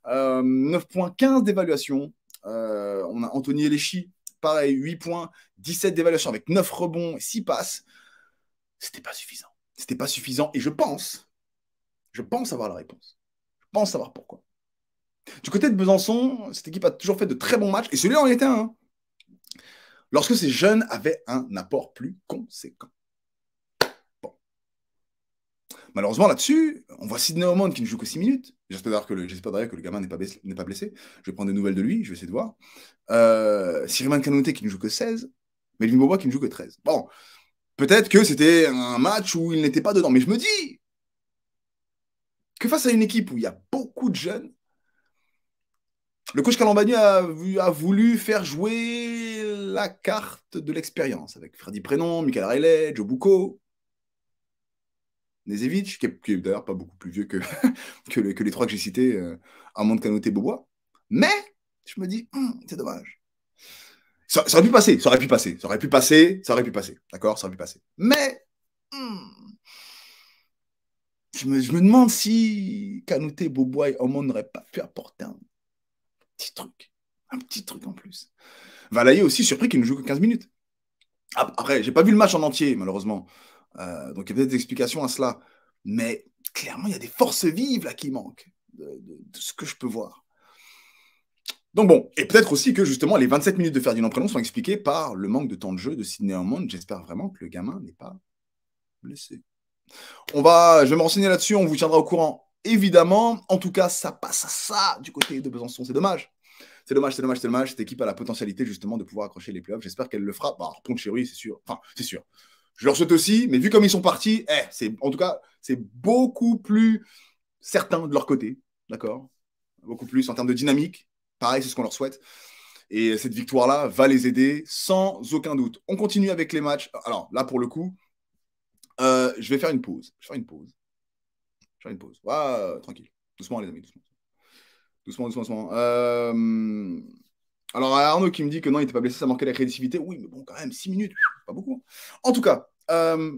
9 points, 15 d'évaluation. on a Anthony Eléchi, pareil, 8 points, 17 d'évaluation avec 9 rebonds et 6 passes. C'était pas suffisant c'était pas suffisant et je pense, je pense avoir la réponse. Je pense savoir pourquoi. Du côté de Besançon, cette équipe a toujours fait de très bons matchs et celui-là en était un. Hein. lorsque ces jeunes avaient un apport plus conséquent. Bon. Malheureusement, là-dessus, on voit Sidney Ormond qui ne joue que 6 minutes. J'espère d'ailleurs que, le gamin n'est pas, blessé, Je vais prendre des nouvelles de lui, je vais essayer de voir. Euh, Cyril qui ne joue que 16. mais Bobois qui ne joue que 13. Bon, Peut-être que c'était un match où il n'était pas dedans. Mais je me dis que face à une équipe où il y a beaucoup de jeunes, le coach Calambani a, voulu faire jouer la carte de l'expérience avec Freddy Prénom, Michael Arellet, Joe Bucco, Nezevich, qui est, d'ailleurs pas beaucoup plus vieux que, les trois que j'ai cités, euh, Armand Canoté, Bobois. Mais je me dis, hum, c'est dommage ça, aurait pu passer, ça aurait pu passer, ça aurait pu passer, ça aurait pu passer, d'accord Ça aurait pu passer. Mais hmm, je, me, je, me, demande si Canouté, Boboy et monde n'auraient pas pu apporter un petit truc, un petit truc en plus. Valaï aussi surpris qu'il ne joue que 15 minutes. Après, j'ai pas vu le match en entier, malheureusement. Euh, donc il y a peut-être des explications à cela. Mais clairement, il y a des forces vives là qui manquent de ce que je peux voir. Donc bon, et peut-être aussi que justement les 27 minutes de Ferdinand Prénom sont expliquées par le manque de temps de jeu de Sidney monde. J'espère vraiment que le gamin n'est pas blessé. On va, je vais me renseigner là-dessus, on vous tiendra au courant. Évidemment, en tout cas, ça passe à ça du côté de Besançon, c'est dommage. C'est dommage, c'est dommage, c'est dommage. Cette équipe a la potentialité justement de pouvoir accrocher les playoffs. J'espère qu'elle le fera. Bah, contre Chéri, c'est sûr. Enfin, c'est sûr. Je leur souhaite aussi, mais vu comme ils sont partis, eh, c'est en tout cas, c'est beaucoup plus certain de leur côté, d'accord Beaucoup plus en termes de dynamique, Pareil, c'est ce qu'on leur souhaite. Et cette victoire-là va les aider sans aucun doute. On continue avec les matchs. Alors là, pour le coup, euh, je vais faire une pause. Je vais faire une pause. Je vais une pause. tranquille. Doucement, les amis. Doucement, doucement, doucement. Euh, alors, Arnaud qui me dit que non, il n'était pas blessé, ça manquait la créativité. Oui, mais bon, quand même, six minutes, pas beaucoup. En tout cas, euh,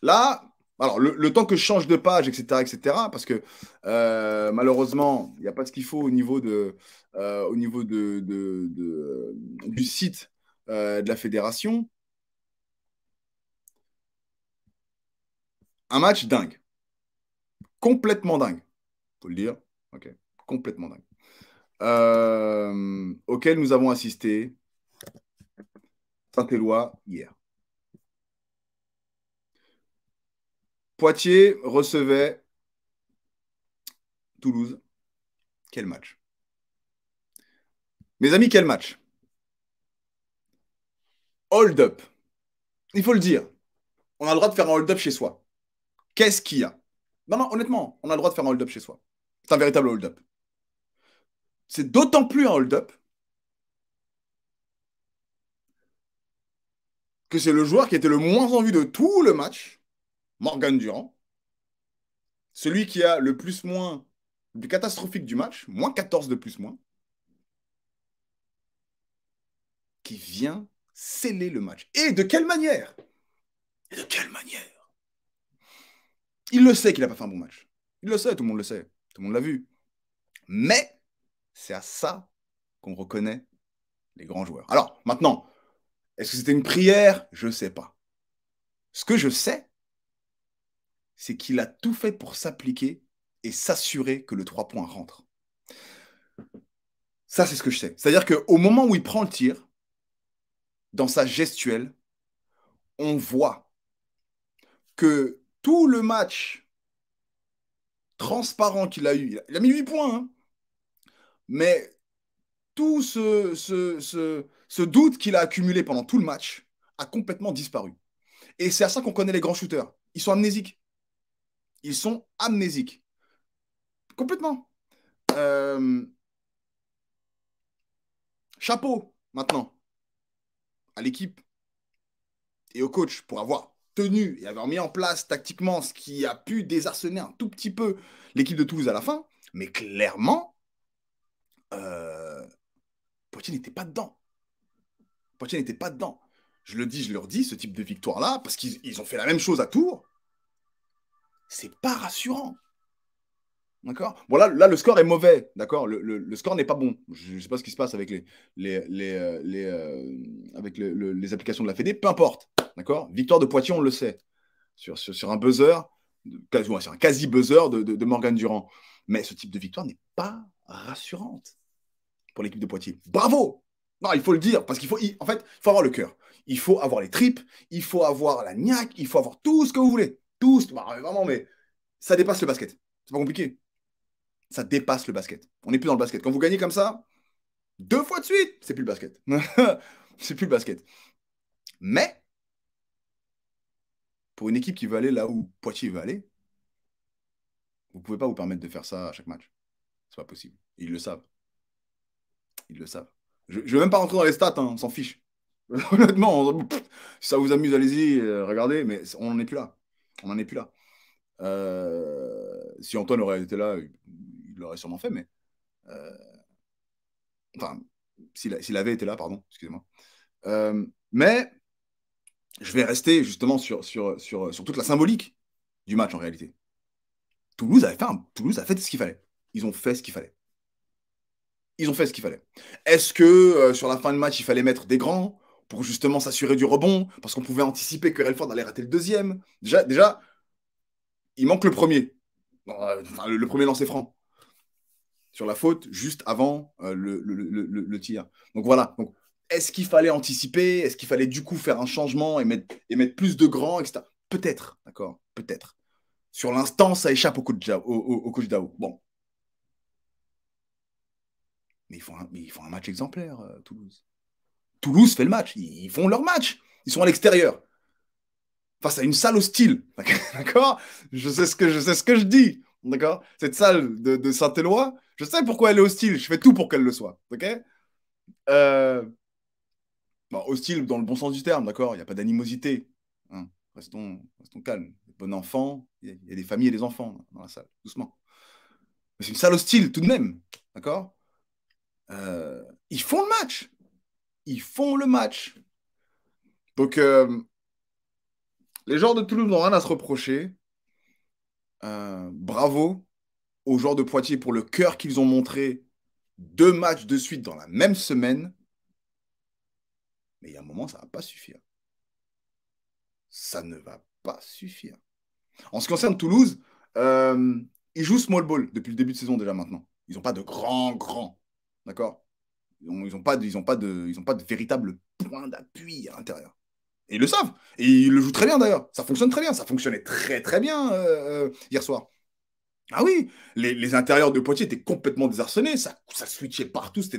là, alors, le, temps que je change de page, etc., etc., parce que euh, malheureusement, il n'y a pas ce qu'il faut au niveau, de, euh, au niveau de, du site euh, de la fédération. Un match dingue. Complètement dingue. Faut le dire. Ok. Complètement dingue. auquel nous avons assisté Saint-Éloi hier. Poitiers recevait Toulouse. Quel match. Mes amis, quel match. Hold up. Il faut le dire. On a le droit de faire un hold-up chez soi. Qu'est-ce qu'il y a Non, non, honnêtement, on a le droit de faire un hold-up chez soi. C'est un véritable hold-up. C'est d'autant plus un hold-up que c'est le joueur qui était le moins en vue de tout le match Morgan Durand, celui qui a le plus moins du catastrophique du match, moins 14 de plus moins, qui vient sceller le match. Et de quelle manière Et de quelle manière Il le sait qu'il n'a pas fait un bon match. Il le sait, tout le monde le sait. Tout le monde l'a vu. Mais c'est à ça qu'on reconnaît les grands joueurs. Alors, maintenant, est-ce que c'était une prière Je ne sais pas. Ce que je sais, c'est qu'il a tout fait pour s'appliquer et s'assurer que le 3 points rentre. Ça, c'est ce que je sais. C'est-à-dire qu'au moment où il prend le tir, dans sa gestuelle, on voit que tout le match transparent qu'il a eu, il a mis 8 points, hein, mais tout ce, ce, ce, ce doute qu'il a accumulé pendant tout le match a complètement disparu. Et c'est à ça qu'on connaît les grands shooters. Ils sont amnésiques ils sont amnésiques. Complètement. Euh, chapeau maintenant à l'équipe et au coach pour avoir tenu et avoir mis en place tactiquement ce qui a pu désarçonner un tout petit peu l'équipe de Toulouse à la fin. Mais clairement, euh, Poitiers n'était pas dedans. Poitiers n'était pas dedans. Je le dis, je leur dis, ce type de victoire-là, parce qu'ils ont fait la même chose à Tours, c'est pas rassurant. D'accord Bon, là, le score est mauvais, d'accord le, score n'est pas bon. Je ne sais pas ce qui se passe avec les, les, euh, euh, avec les applications de la Fédé, peu importe, d'accord Victoire de Poitiers, on le sait, sur, sur, un buzzer, sur un quasi-buzzer de, de, Morgane Durand. Mais ce type de victoire n'est pas rassurante pour l'équipe de Poitiers. Bravo non, il faut le dire, parce qu'il faut, en fait, faut avoir le cœur. Il faut avoir les tripes, il faut avoir la niaque, il faut avoir tout ce que vous voulez. Bah, vraiment, mais ça dépasse le basket. C'est pas compliqué. Ça dépasse le basket. On n'est plus dans le basket. Quand vous gagnez comme ça, deux fois de suite, c'est plus le basket. c'est plus le basket. Mais, pour une équipe qui veut aller là où Poitiers veut aller, vous pouvez pas vous permettre de faire ça à chaque match. C'est pas possible. Ils le savent. Ils le savent. Je ne vais même pas rentrer dans les stats, hein, on s'en fiche. Honnêtement, si ça vous amuse, allez-y, euh, regardez, mais on n'en est plus là on n'en est plus là. Euh, si Antoine aurait été là, il l'aurait sûrement fait, mais. Euh, enfin, s'il avait été là, pardon, excusez-moi. Euh, mais je vais rester justement sur, sur, sur, toute la symbolique du match en réalité. Toulouse, avait fait Toulouse a fait ce qu'il fallait. Ils ont fait ce qu'il fallait. Ils ont fait ce qu'il fallait. Est-ce que sur la fin de match, il fallait mettre des grands pour justement s'assurer du rebond, parce qu'on pouvait anticiper que Relford allait rater le deuxième. Déjà, déjà il manque le premier, euh, le, premier lancé franc sur la faute juste avant euh, le, tir. Donc voilà. est-ce qu'il fallait anticiper Est-ce qu'il fallait du coup faire un changement et mettre, plus de grands, etc. Peut-être, d'accord, peut-être. Sur l'instant, ça échappe au coach, Dao. Bon. Mais ils, font un, font un match exemplaire, euh, Toulouse. Toulouse fait le match. Ils font leur match. Ils sont à l'extérieur. Face à une salle hostile. D'accord je, sais ce que, je sais ce que je dis. D'accord Cette salle de, Saint-Éloi, je sais pourquoi elle est hostile. Je fais tout pour qu'elle le soit. OK euh, bah, Hostile dans le bon sens du terme. D'accord Il n'y a pas d'animosité. Hein restons, restons calmes. Bon enfant, il y a des familles et des enfants dans la salle, doucement. Mais c'est une salle hostile tout de même. D'accord euh, Ils font le match ils font le match. Donc, euh, les joueurs de Toulouse n'ont rien à se reprocher. Euh, bravo aux joueurs de Poitiers pour le cœur qu'ils ont montré deux matchs de suite dans la même semaine. Mais il y a un moment, ça ne va pas suffire. Ça ne va pas suffire. En ce qui concerne Toulouse, euh, ils jouent small ball depuis le début de saison déjà maintenant. Ils n'ont pas de grand, grand. D'accord ils n'ont pas, de, pas, pas de véritable point d'appui à l'intérieur. Et ils le savent. Et ils le jouent très bien d'ailleurs. Ça fonctionne très bien. Ça fonctionnait très très bien euh, euh, hier soir. Ah oui, les, intérieurs de Poitiers étaient complètement désarçonnés. Ça, ça switchait partout. C'était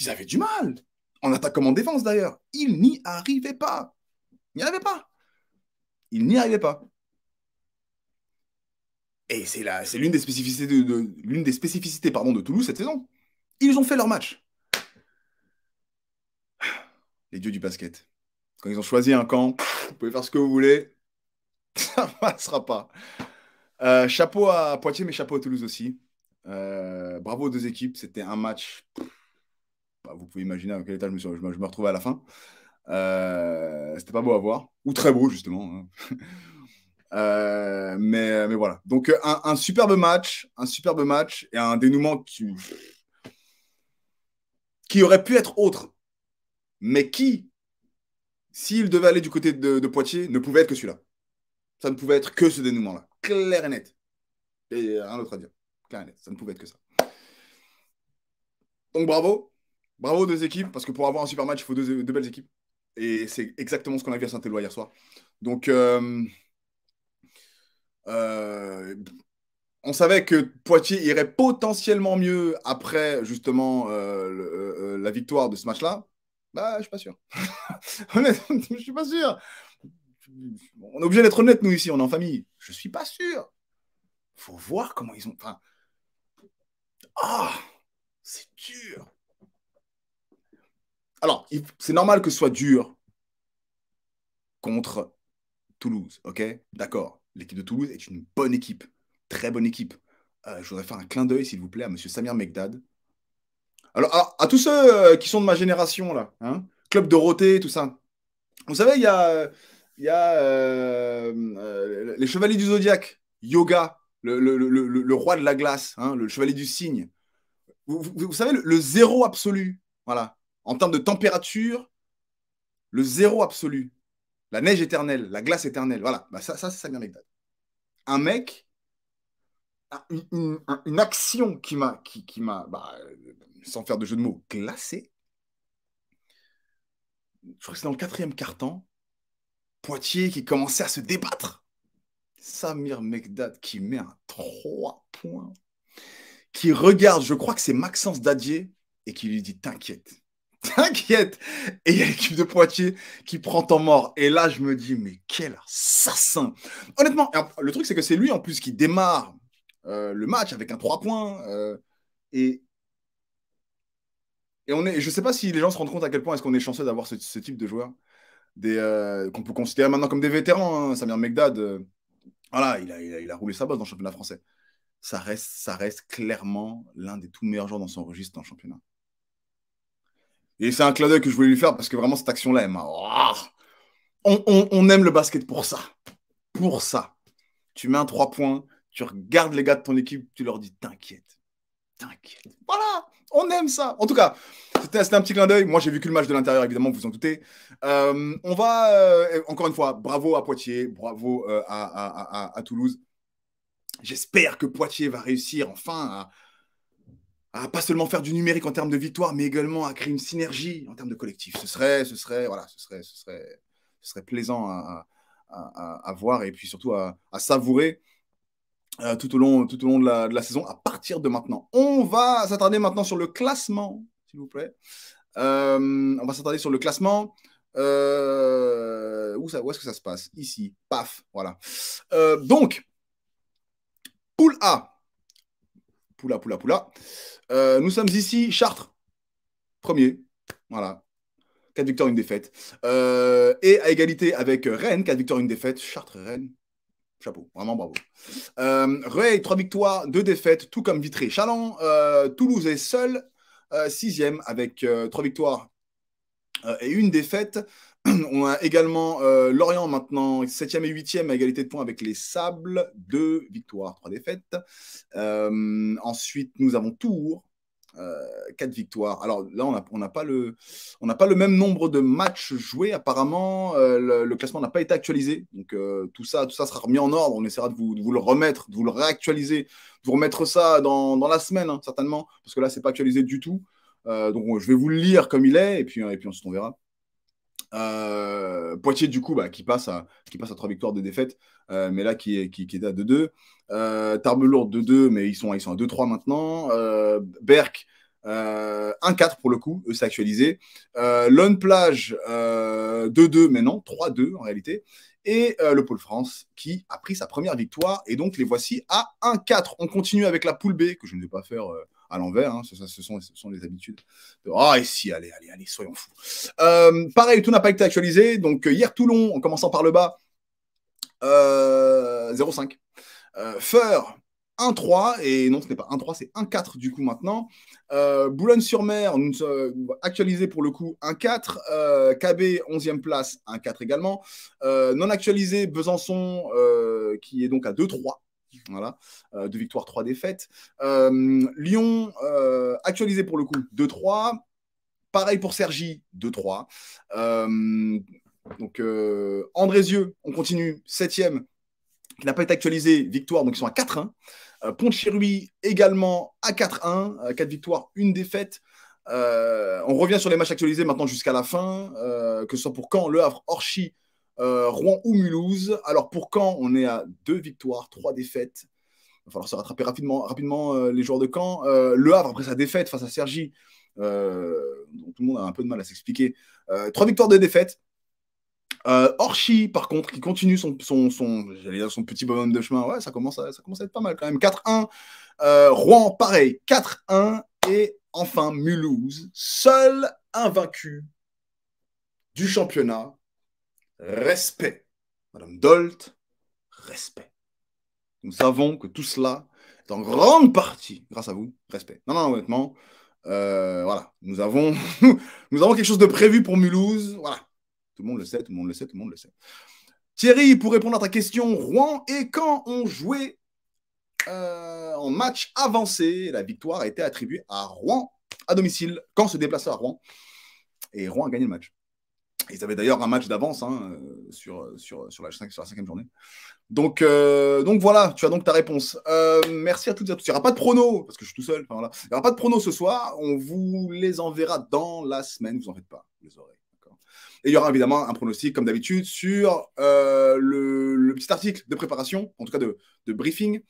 Ils avaient du mal. En attaque comme en défense d'ailleurs. Ils n'y arrivaient pas. Ils n'y arrivaient pas. Ils n'y arrivaient pas. Et c'est l'une des spécificités, l'une des spécificités pardon, de Toulouse cette saison. Ils ont fait leur match les dieux du basket. Quand ils ont choisi un camp, vous pouvez faire ce que vous voulez, ça ne passera pas. Euh, chapeau à Poitiers, mais chapeau à Toulouse aussi. Euh, bravo aux deux équipes. C'était un match. Bah, vous pouvez imaginer à quel état je me, retrouvais à la fin. Euh, c'était pas beau à voir, ou très beau justement. Hein. Euh, mais, voilà. Donc un, un, superbe match, un superbe match et un dénouement qui, qui aurait pu être autre mais qui, s'il devait aller du côté de, Poitiers, ne pouvait être que celui-là. Ça ne pouvait être que ce dénouement-là. Clair et net. Et un autre à dire. Clair et net. Ça ne pouvait être que ça. Donc bravo. Bravo aux deux équipes, parce que pour avoir un super match, il faut deux, belles équipes. Et c'est exactement ce qu'on a vu à Saint-Éloi hier soir. Donc, euh, euh, on savait que Poitiers irait potentiellement mieux après justement euh, la victoire de ce match-là. Bah, je suis pas sûr. Honnêtement, je suis pas sûr. On est obligé d'être honnête, nous, ici, on est en famille. Je suis pas sûr. Faut voir comment ils ont. Enfin. Ah C'est dur. Alors, c'est normal que ce soit dur contre Toulouse, ok D'accord. L'équipe de Toulouse est une bonne équipe, très bonne équipe. Euh, je voudrais faire un clin d'œil, s'il vous plaît, à M. Samir Megdad, alors, à, tous ceux euh, qui sont de ma génération, là, hein, Club Dorothée, tout ça. Vous savez, il y a, euh, euh, les Chevaliers du Zodiaque, Yoga, le, roi de la glace, hein, le Chevalier du Cygne. Vous, savez, le, zéro absolu, voilà, en termes de température, le zéro absolu, la neige éternelle, la glace éternelle, voilà, bah, ça, ça c'est une anecdote. Un mec une, action qui m'a, qui, m'a bah, euh, sans faire de jeu de mots, glacé. Je crois que c'est dans le quatrième carton. Poitiers qui commençait à se débattre. Samir Mekdad qui met un 3 points. Qui regarde, je crois que c'est Maxence Dadier, et qui lui dit T'inquiète, t'inquiète. Et il y a l'équipe de Poitiers qui prend en mort. Et là, je me dis Mais quel assassin Honnêtement, le truc, c'est que c'est lui en plus qui démarre euh, le match avec un 3 points. Euh, et, et on je ne sais pas si les gens se rendent compte à quel point est-ce qu'on est chanceux d'avoir ce, type de joueur euh, qu'on peut considérer maintenant comme des vétérans. Hein, Samir Megdad, voilà, il a, roulé sa bosse dans le championnat français. Ça reste, ça reste clairement l'un des tout meilleurs joueurs dans son registre dans le championnat. Et c'est un clin que je voulais lui faire parce que vraiment cette action-là, oh, On, on aime le basket pour ça. Pour ça. Tu mets un 3 points, tu regardes les gars de ton équipe, tu leur dis t'inquiète, t'inquiète. Voilà, on aime ça. En tout cas, c'était un petit clin d'œil. Moi, j'ai que le match de l'intérieur, évidemment, vous vous en doutez. Euh, on va, euh, encore une fois, bravo à Poitiers, bravo euh, à, Toulouse. J'espère que Poitiers va réussir enfin à, pas seulement faire du numérique en termes de victoire, mais également à créer une synergie en termes de collectif. Ce serait, ce serait, voilà, ce serait, ce serait, ce serait plaisant à, voir et puis surtout à, savourer. Euh, tout au long, tout au long de la, saison à partir de maintenant. On va s'attarder maintenant sur le classement, s'il vous plaît. Euh, on va s'attarder sur le classement. Euh, où, ça, où est-ce que ça se passe Ici, paf, voilà. donc, poule A. Poula, poula, poula. Euh, nous sommes ici, Chartres, premier. Voilà. 4 victoires, une défaite. et à égalité avec Rennes, 4 victoires, une défaite. Chartres, Rennes, Chapeau, vraiment bravo. Euh, trois victoires, deux défaites, tout comme Vitré. Chaland, euh, Toulouse est seul, euh, sixième avec euh, trois victoires et une défaite. On a également Lorient maintenant, septième et huitième à égalité de points avec les Sables, deux victoires, trois défaites. ensuite, nous avons Tours, euh, quatre victoires. Alors là, on n'a pas, le, on pas le même nombre de matchs joués. Apparemment, euh, le, classement n'a pas été actualisé. Donc euh, tout, ça, tout ça sera remis en ordre. On essaiera de vous, de vous le remettre, de vous le réactualiser, de vous remettre ça dans, la semaine, hein, certainement, parce que là, c'est pas actualisé du tout. donc je vais vous le lire comme il est, et puis, et puis ensuite on verra. Euh, Poitiers, du coup, bah, qui, passe à, qui passe à 3 victoires de défaite, mais là qui est, qui est à 2-2. Euh, Tarbelourde 2-2, mais ils sont, ils sont à 2-3 maintenant. Euh, Berck, 1-4 euh, pour le coup, eux, c'est actualisé. Euh, Lone Plage, 2-2, euh, mais non, 3-2 en réalité. Et le Pôle France qui a pris sa première victoire. Et donc, les voici à 1-4. On continue avec la poule B, que je ne vais pas faire à l'envers. Hein, ce, sont, ce, sont, les habitudes. Ah, si, allez, allez, allez, soyons fous. pareil, tout n'a pas été actualisé. Donc, hier, Toulon, en commençant par le bas, euh, 5 euh, Feur, 1-3, et non, ce n'est pas 1-3, c'est 1-4 du coup maintenant. Euh, Boulogne-sur-Mer, actualisé pour le coup, 1-4. KB, 11e place, 1-4 également. non actualisé, Besançon, qui est donc à 2-3. Voilà, deux victoires, 3 défaites. Lyon, actualisé pour le coup, 2-3. Pareil pour Sergi, 2-3. Euh, donc Andrézieux, on continue, 7e, qui n'a pas été actualisé, victoire, donc ils sont à 4-1. Euh, également à 4-1, 4 euh, victoires, 1 défaite. Euh, on revient sur les matchs actualisés maintenant jusqu'à la fin, euh, que ce soit pour Caen, Le Havre, Orchi, Rouen ou Mulhouse. Alors pour Caen, on est à 2 victoires, 3 défaites. Il va falloir se rattraper rapidement, rapidement les joueurs de Caen. le Havre, après sa défaite face à Sergi, tout le monde a un peu de mal à s'expliquer. 3 victoires, 2 défaites. Euh, Orchi, par contre, qui continue son, son, son, son petit bonhomme de chemin. Ouais, ça commence à, ça commence être pas mal quand même. 4-1. Euh, Rouen, pareil. 4-1. Et enfin, Mulhouse, seul invaincu du championnat. Respect. Madame Dolt, respect. Nous savons que tout cela est en grande partie grâce à vous. Respect. Non, non, honnêtement, euh, voilà. Nous avons, nous avons quelque chose de prévu pour Mulhouse. Voilà. Tout le monde le sait, tout le monde le sait, tout le monde le sait. Thierry, pour répondre à ta question, Rouen et quand on jouait euh, en match avancé, la victoire a été attribuée à Rouen à domicile, quand se déplaçait à Rouen. Et Rouen a gagné le match. Ils avaient d'ailleurs un match d'avance hein, euh, sur, sur, sur, la, cinquième journée. Donc, euh, donc voilà, tu as donc ta réponse. merci à toutes et à tous. Il n'y aura pas de pronos, parce que je suis tout seul. Il n'y aura pas de pronos ce soir. On vous les enverra dans la semaine. Vous en faites pas, les oreilles. Et il y aura évidemment un pronostic, comme d'habitude, sur euh, le, petit article de préparation, en tout cas de, briefing,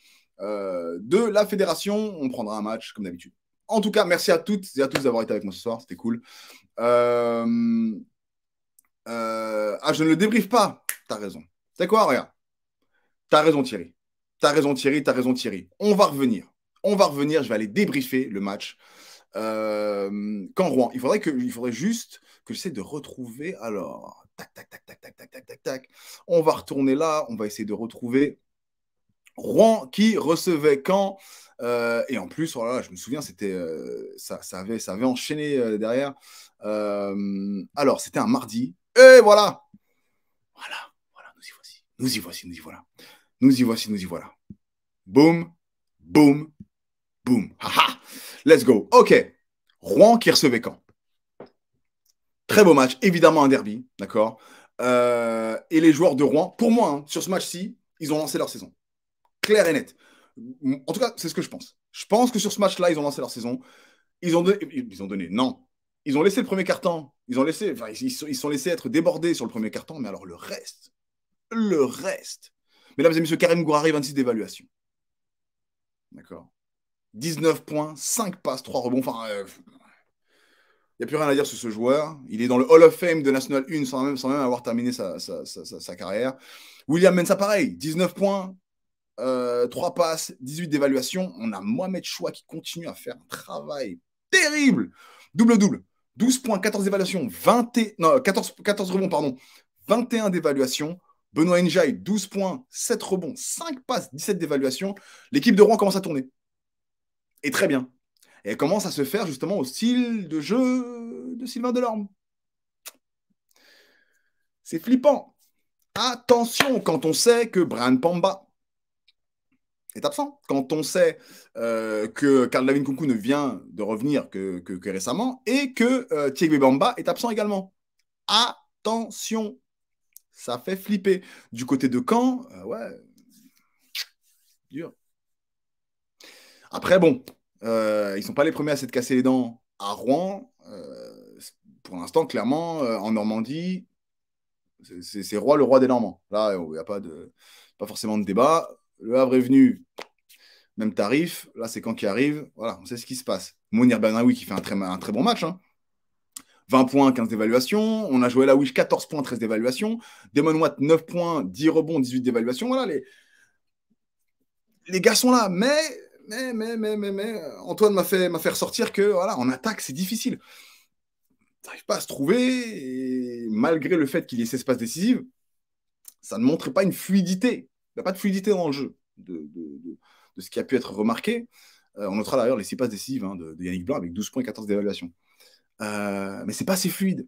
euh, de la fédération. On prendra un match, comme d'habitude. En tout cas, merci à toutes et à tous d'avoir été avec moi ce soir. C'était cool. Euh, ah, je ne le débriefe pas. T'as raison. C'est quoi, regarde T'as raison, Thierry. T'as raison, Thierry. T'as raison, Thierry. On va revenir. On va revenir. Je vais aller débriefer le match. Euh, quand Rouen. Il faudrait, que, il faudrait juste que j'essaie de retrouver. Alors, tac, tac, tac, tac, tac, tac, tac, tac, tac. On va retourner là, on va essayer de retrouver Rouen qui recevait quand. Euh, et en plus, voilà, oh je me souviens, c'était, euh, ça, ça, avait, ça avait enchaîné derrière. alors, c'était un mardi. Et voilà Voilà, voilà, nous y voici. Nous y voici, nous y voilà. Nous y voici, nous y voilà. Boum, boum, Boum. Haha. Let's go. OK. Rouen qui recevait quand Très beau match, évidemment un derby, d'accord euh, Et les joueurs de Rouen, pour moi, hein, sur ce match-ci, ils ont lancé leur saison. Clair et net. En tout cas, c'est ce que je pense. Je pense que sur ce match-là, ils ont lancé leur saison. Ils ont, donné, ils ont donné, non. Ils ont laissé le premier carton. Ils ont laissé, ils, sont, ils sont laissés être débordés sur le premier carton. Mais alors le reste, le reste. Mesdames et messieurs, Karim Gourari, 26 d'évaluation. D'accord 19 points, 5 passes, 3 rebonds. Enfin, il euh, n'y a plus rien à dire sur ce joueur. Il est dans le Hall of Fame de National 1 sans même, sans avoir terminé sa, carrière. William Mensa, pareil, 19 points, 3 euh, passes, 18 d'évaluation. On a Mohamed Choua qui continue à faire un travail terrible. Double-double. 12 points, 14 d'évaluation 14, 14 rebonds, pardon. 21 d'évaluation. Benoît Njai, 12 points, 7 rebonds, 5 passes, 17 d'évaluation. L'équipe de Rouen commence à tourner et très bien. Et elle commence à se faire justement au style de jeu de Sylvain Delorme. C'est flippant. Attention quand on sait que Brian Pamba est absent, quand on sait euh, que Karl Lavin Kunku ne vient de revenir que, récemment et que euh, Thierry Bamba est absent également. Attention, ça fait flipper. Du côté de Caen, euh, ouais, dur. Après, bon, euh, ils ne sont pas les premiers à s'être cassés les dents à Rouen. Euh, pour l'instant, clairement, euh, en Normandie, c'est roi, le roi des Normands. Là, il n'y a pas, de, pas forcément de débat. Le Havre est venu, même tarif. Là, c'est quand qui arrive. Voilà, on sait ce qui se passe. Mounir Benaoui qui fait un très, un très bon match. 20 hein. points, 15 d'évaluation. On a joué la Wish 14 points, 13 d'évaluation. Demon Watt 9 points, 10 rebonds, 18 d'évaluation. Voilà, les... les gars sont là. Mais mais, mais, mais, mais, euh, Antoine m'a fait, m'a faire ressortir que, voilà, en attaque, c'est difficile. n'arrive pas à se trouver, et malgré le fait qu'il y ait ces passes décisives ça ne montre pas une fluidité. Il n'y a pas de fluidité dans le jeu, de, ce qui a pu être remarqué. Euh, on notera d'ailleurs les six passes décisives hein, de, Yannick Blanc avec 12 points et 14 d'évaluation. Euh, mais c'est pas assez fluide.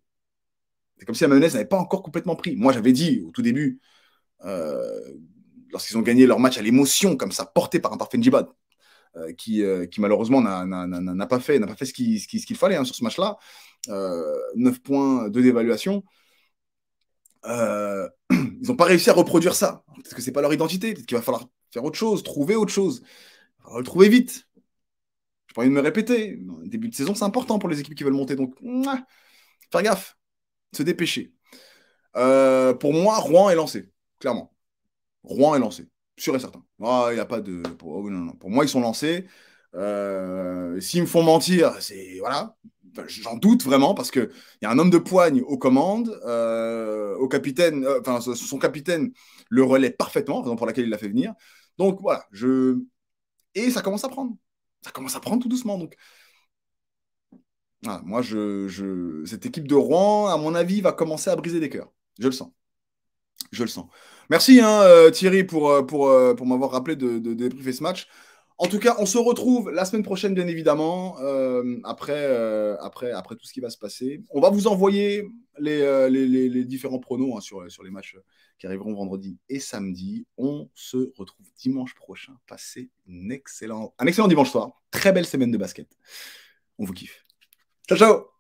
C'est comme si la mayonnaise n'avait pas encore complètement pris. Moi, j'avais dit au tout début, lorsqu'ils ont gagné leur match à l'émotion, comme ça, porté par un parfait Djibad, euh, euh, qui, malheureusement n'a pas fait, n'a pas fait ce qu'il fallait hein, sur ce match-là. 9 euh, points de dévaluation. ils n'ont pas réussi à reproduire ça. Peut-être que ce n'est pas leur identité. Peut-être qu'il va falloir faire autre chose, trouver autre chose. falloir le trouver vite. Je pas envie de me répéter. début de saison, c'est important pour les équipes qui veulent monter. Donc, faire gaffe, se dépêcher. pour moi, Rouen est lancé, clairement. Rouen est lancé sûr et certain. Ah, il y a pas de. Pour, oh, pour moi, ils sont lancés. Euh, s'ils me font mentir, c'est voilà. J'en doute vraiment parce que il y a un homme de poigne aux commandes, euh, au capitaine, euh, enfin son capitaine le relaie parfaitement, raison pour laquelle il l'a fait venir. Donc voilà, je et ça commence à prendre, ça commence à prendre tout doucement. Donc ah, moi je, je cette équipe de Rouen, à mon avis, va commencer à briser des cœurs. Je le sens, je le sens. Merci hein, euh, Thierry pour, euh, pour, euh, pour m'avoir rappelé de, de, débriefer ce match. En tout cas, on se retrouve la semaine prochaine, bien évidemment, après, après, après tout ce qui va se passer. On va vous envoyer les, les, différents pronos hein, sur, les matchs qui arriveront vendredi et samedi. On se retrouve dimanche prochain. Passez un excellent dimanche soir. Très belle semaine de basket. On vous kiffe. Ciao, ciao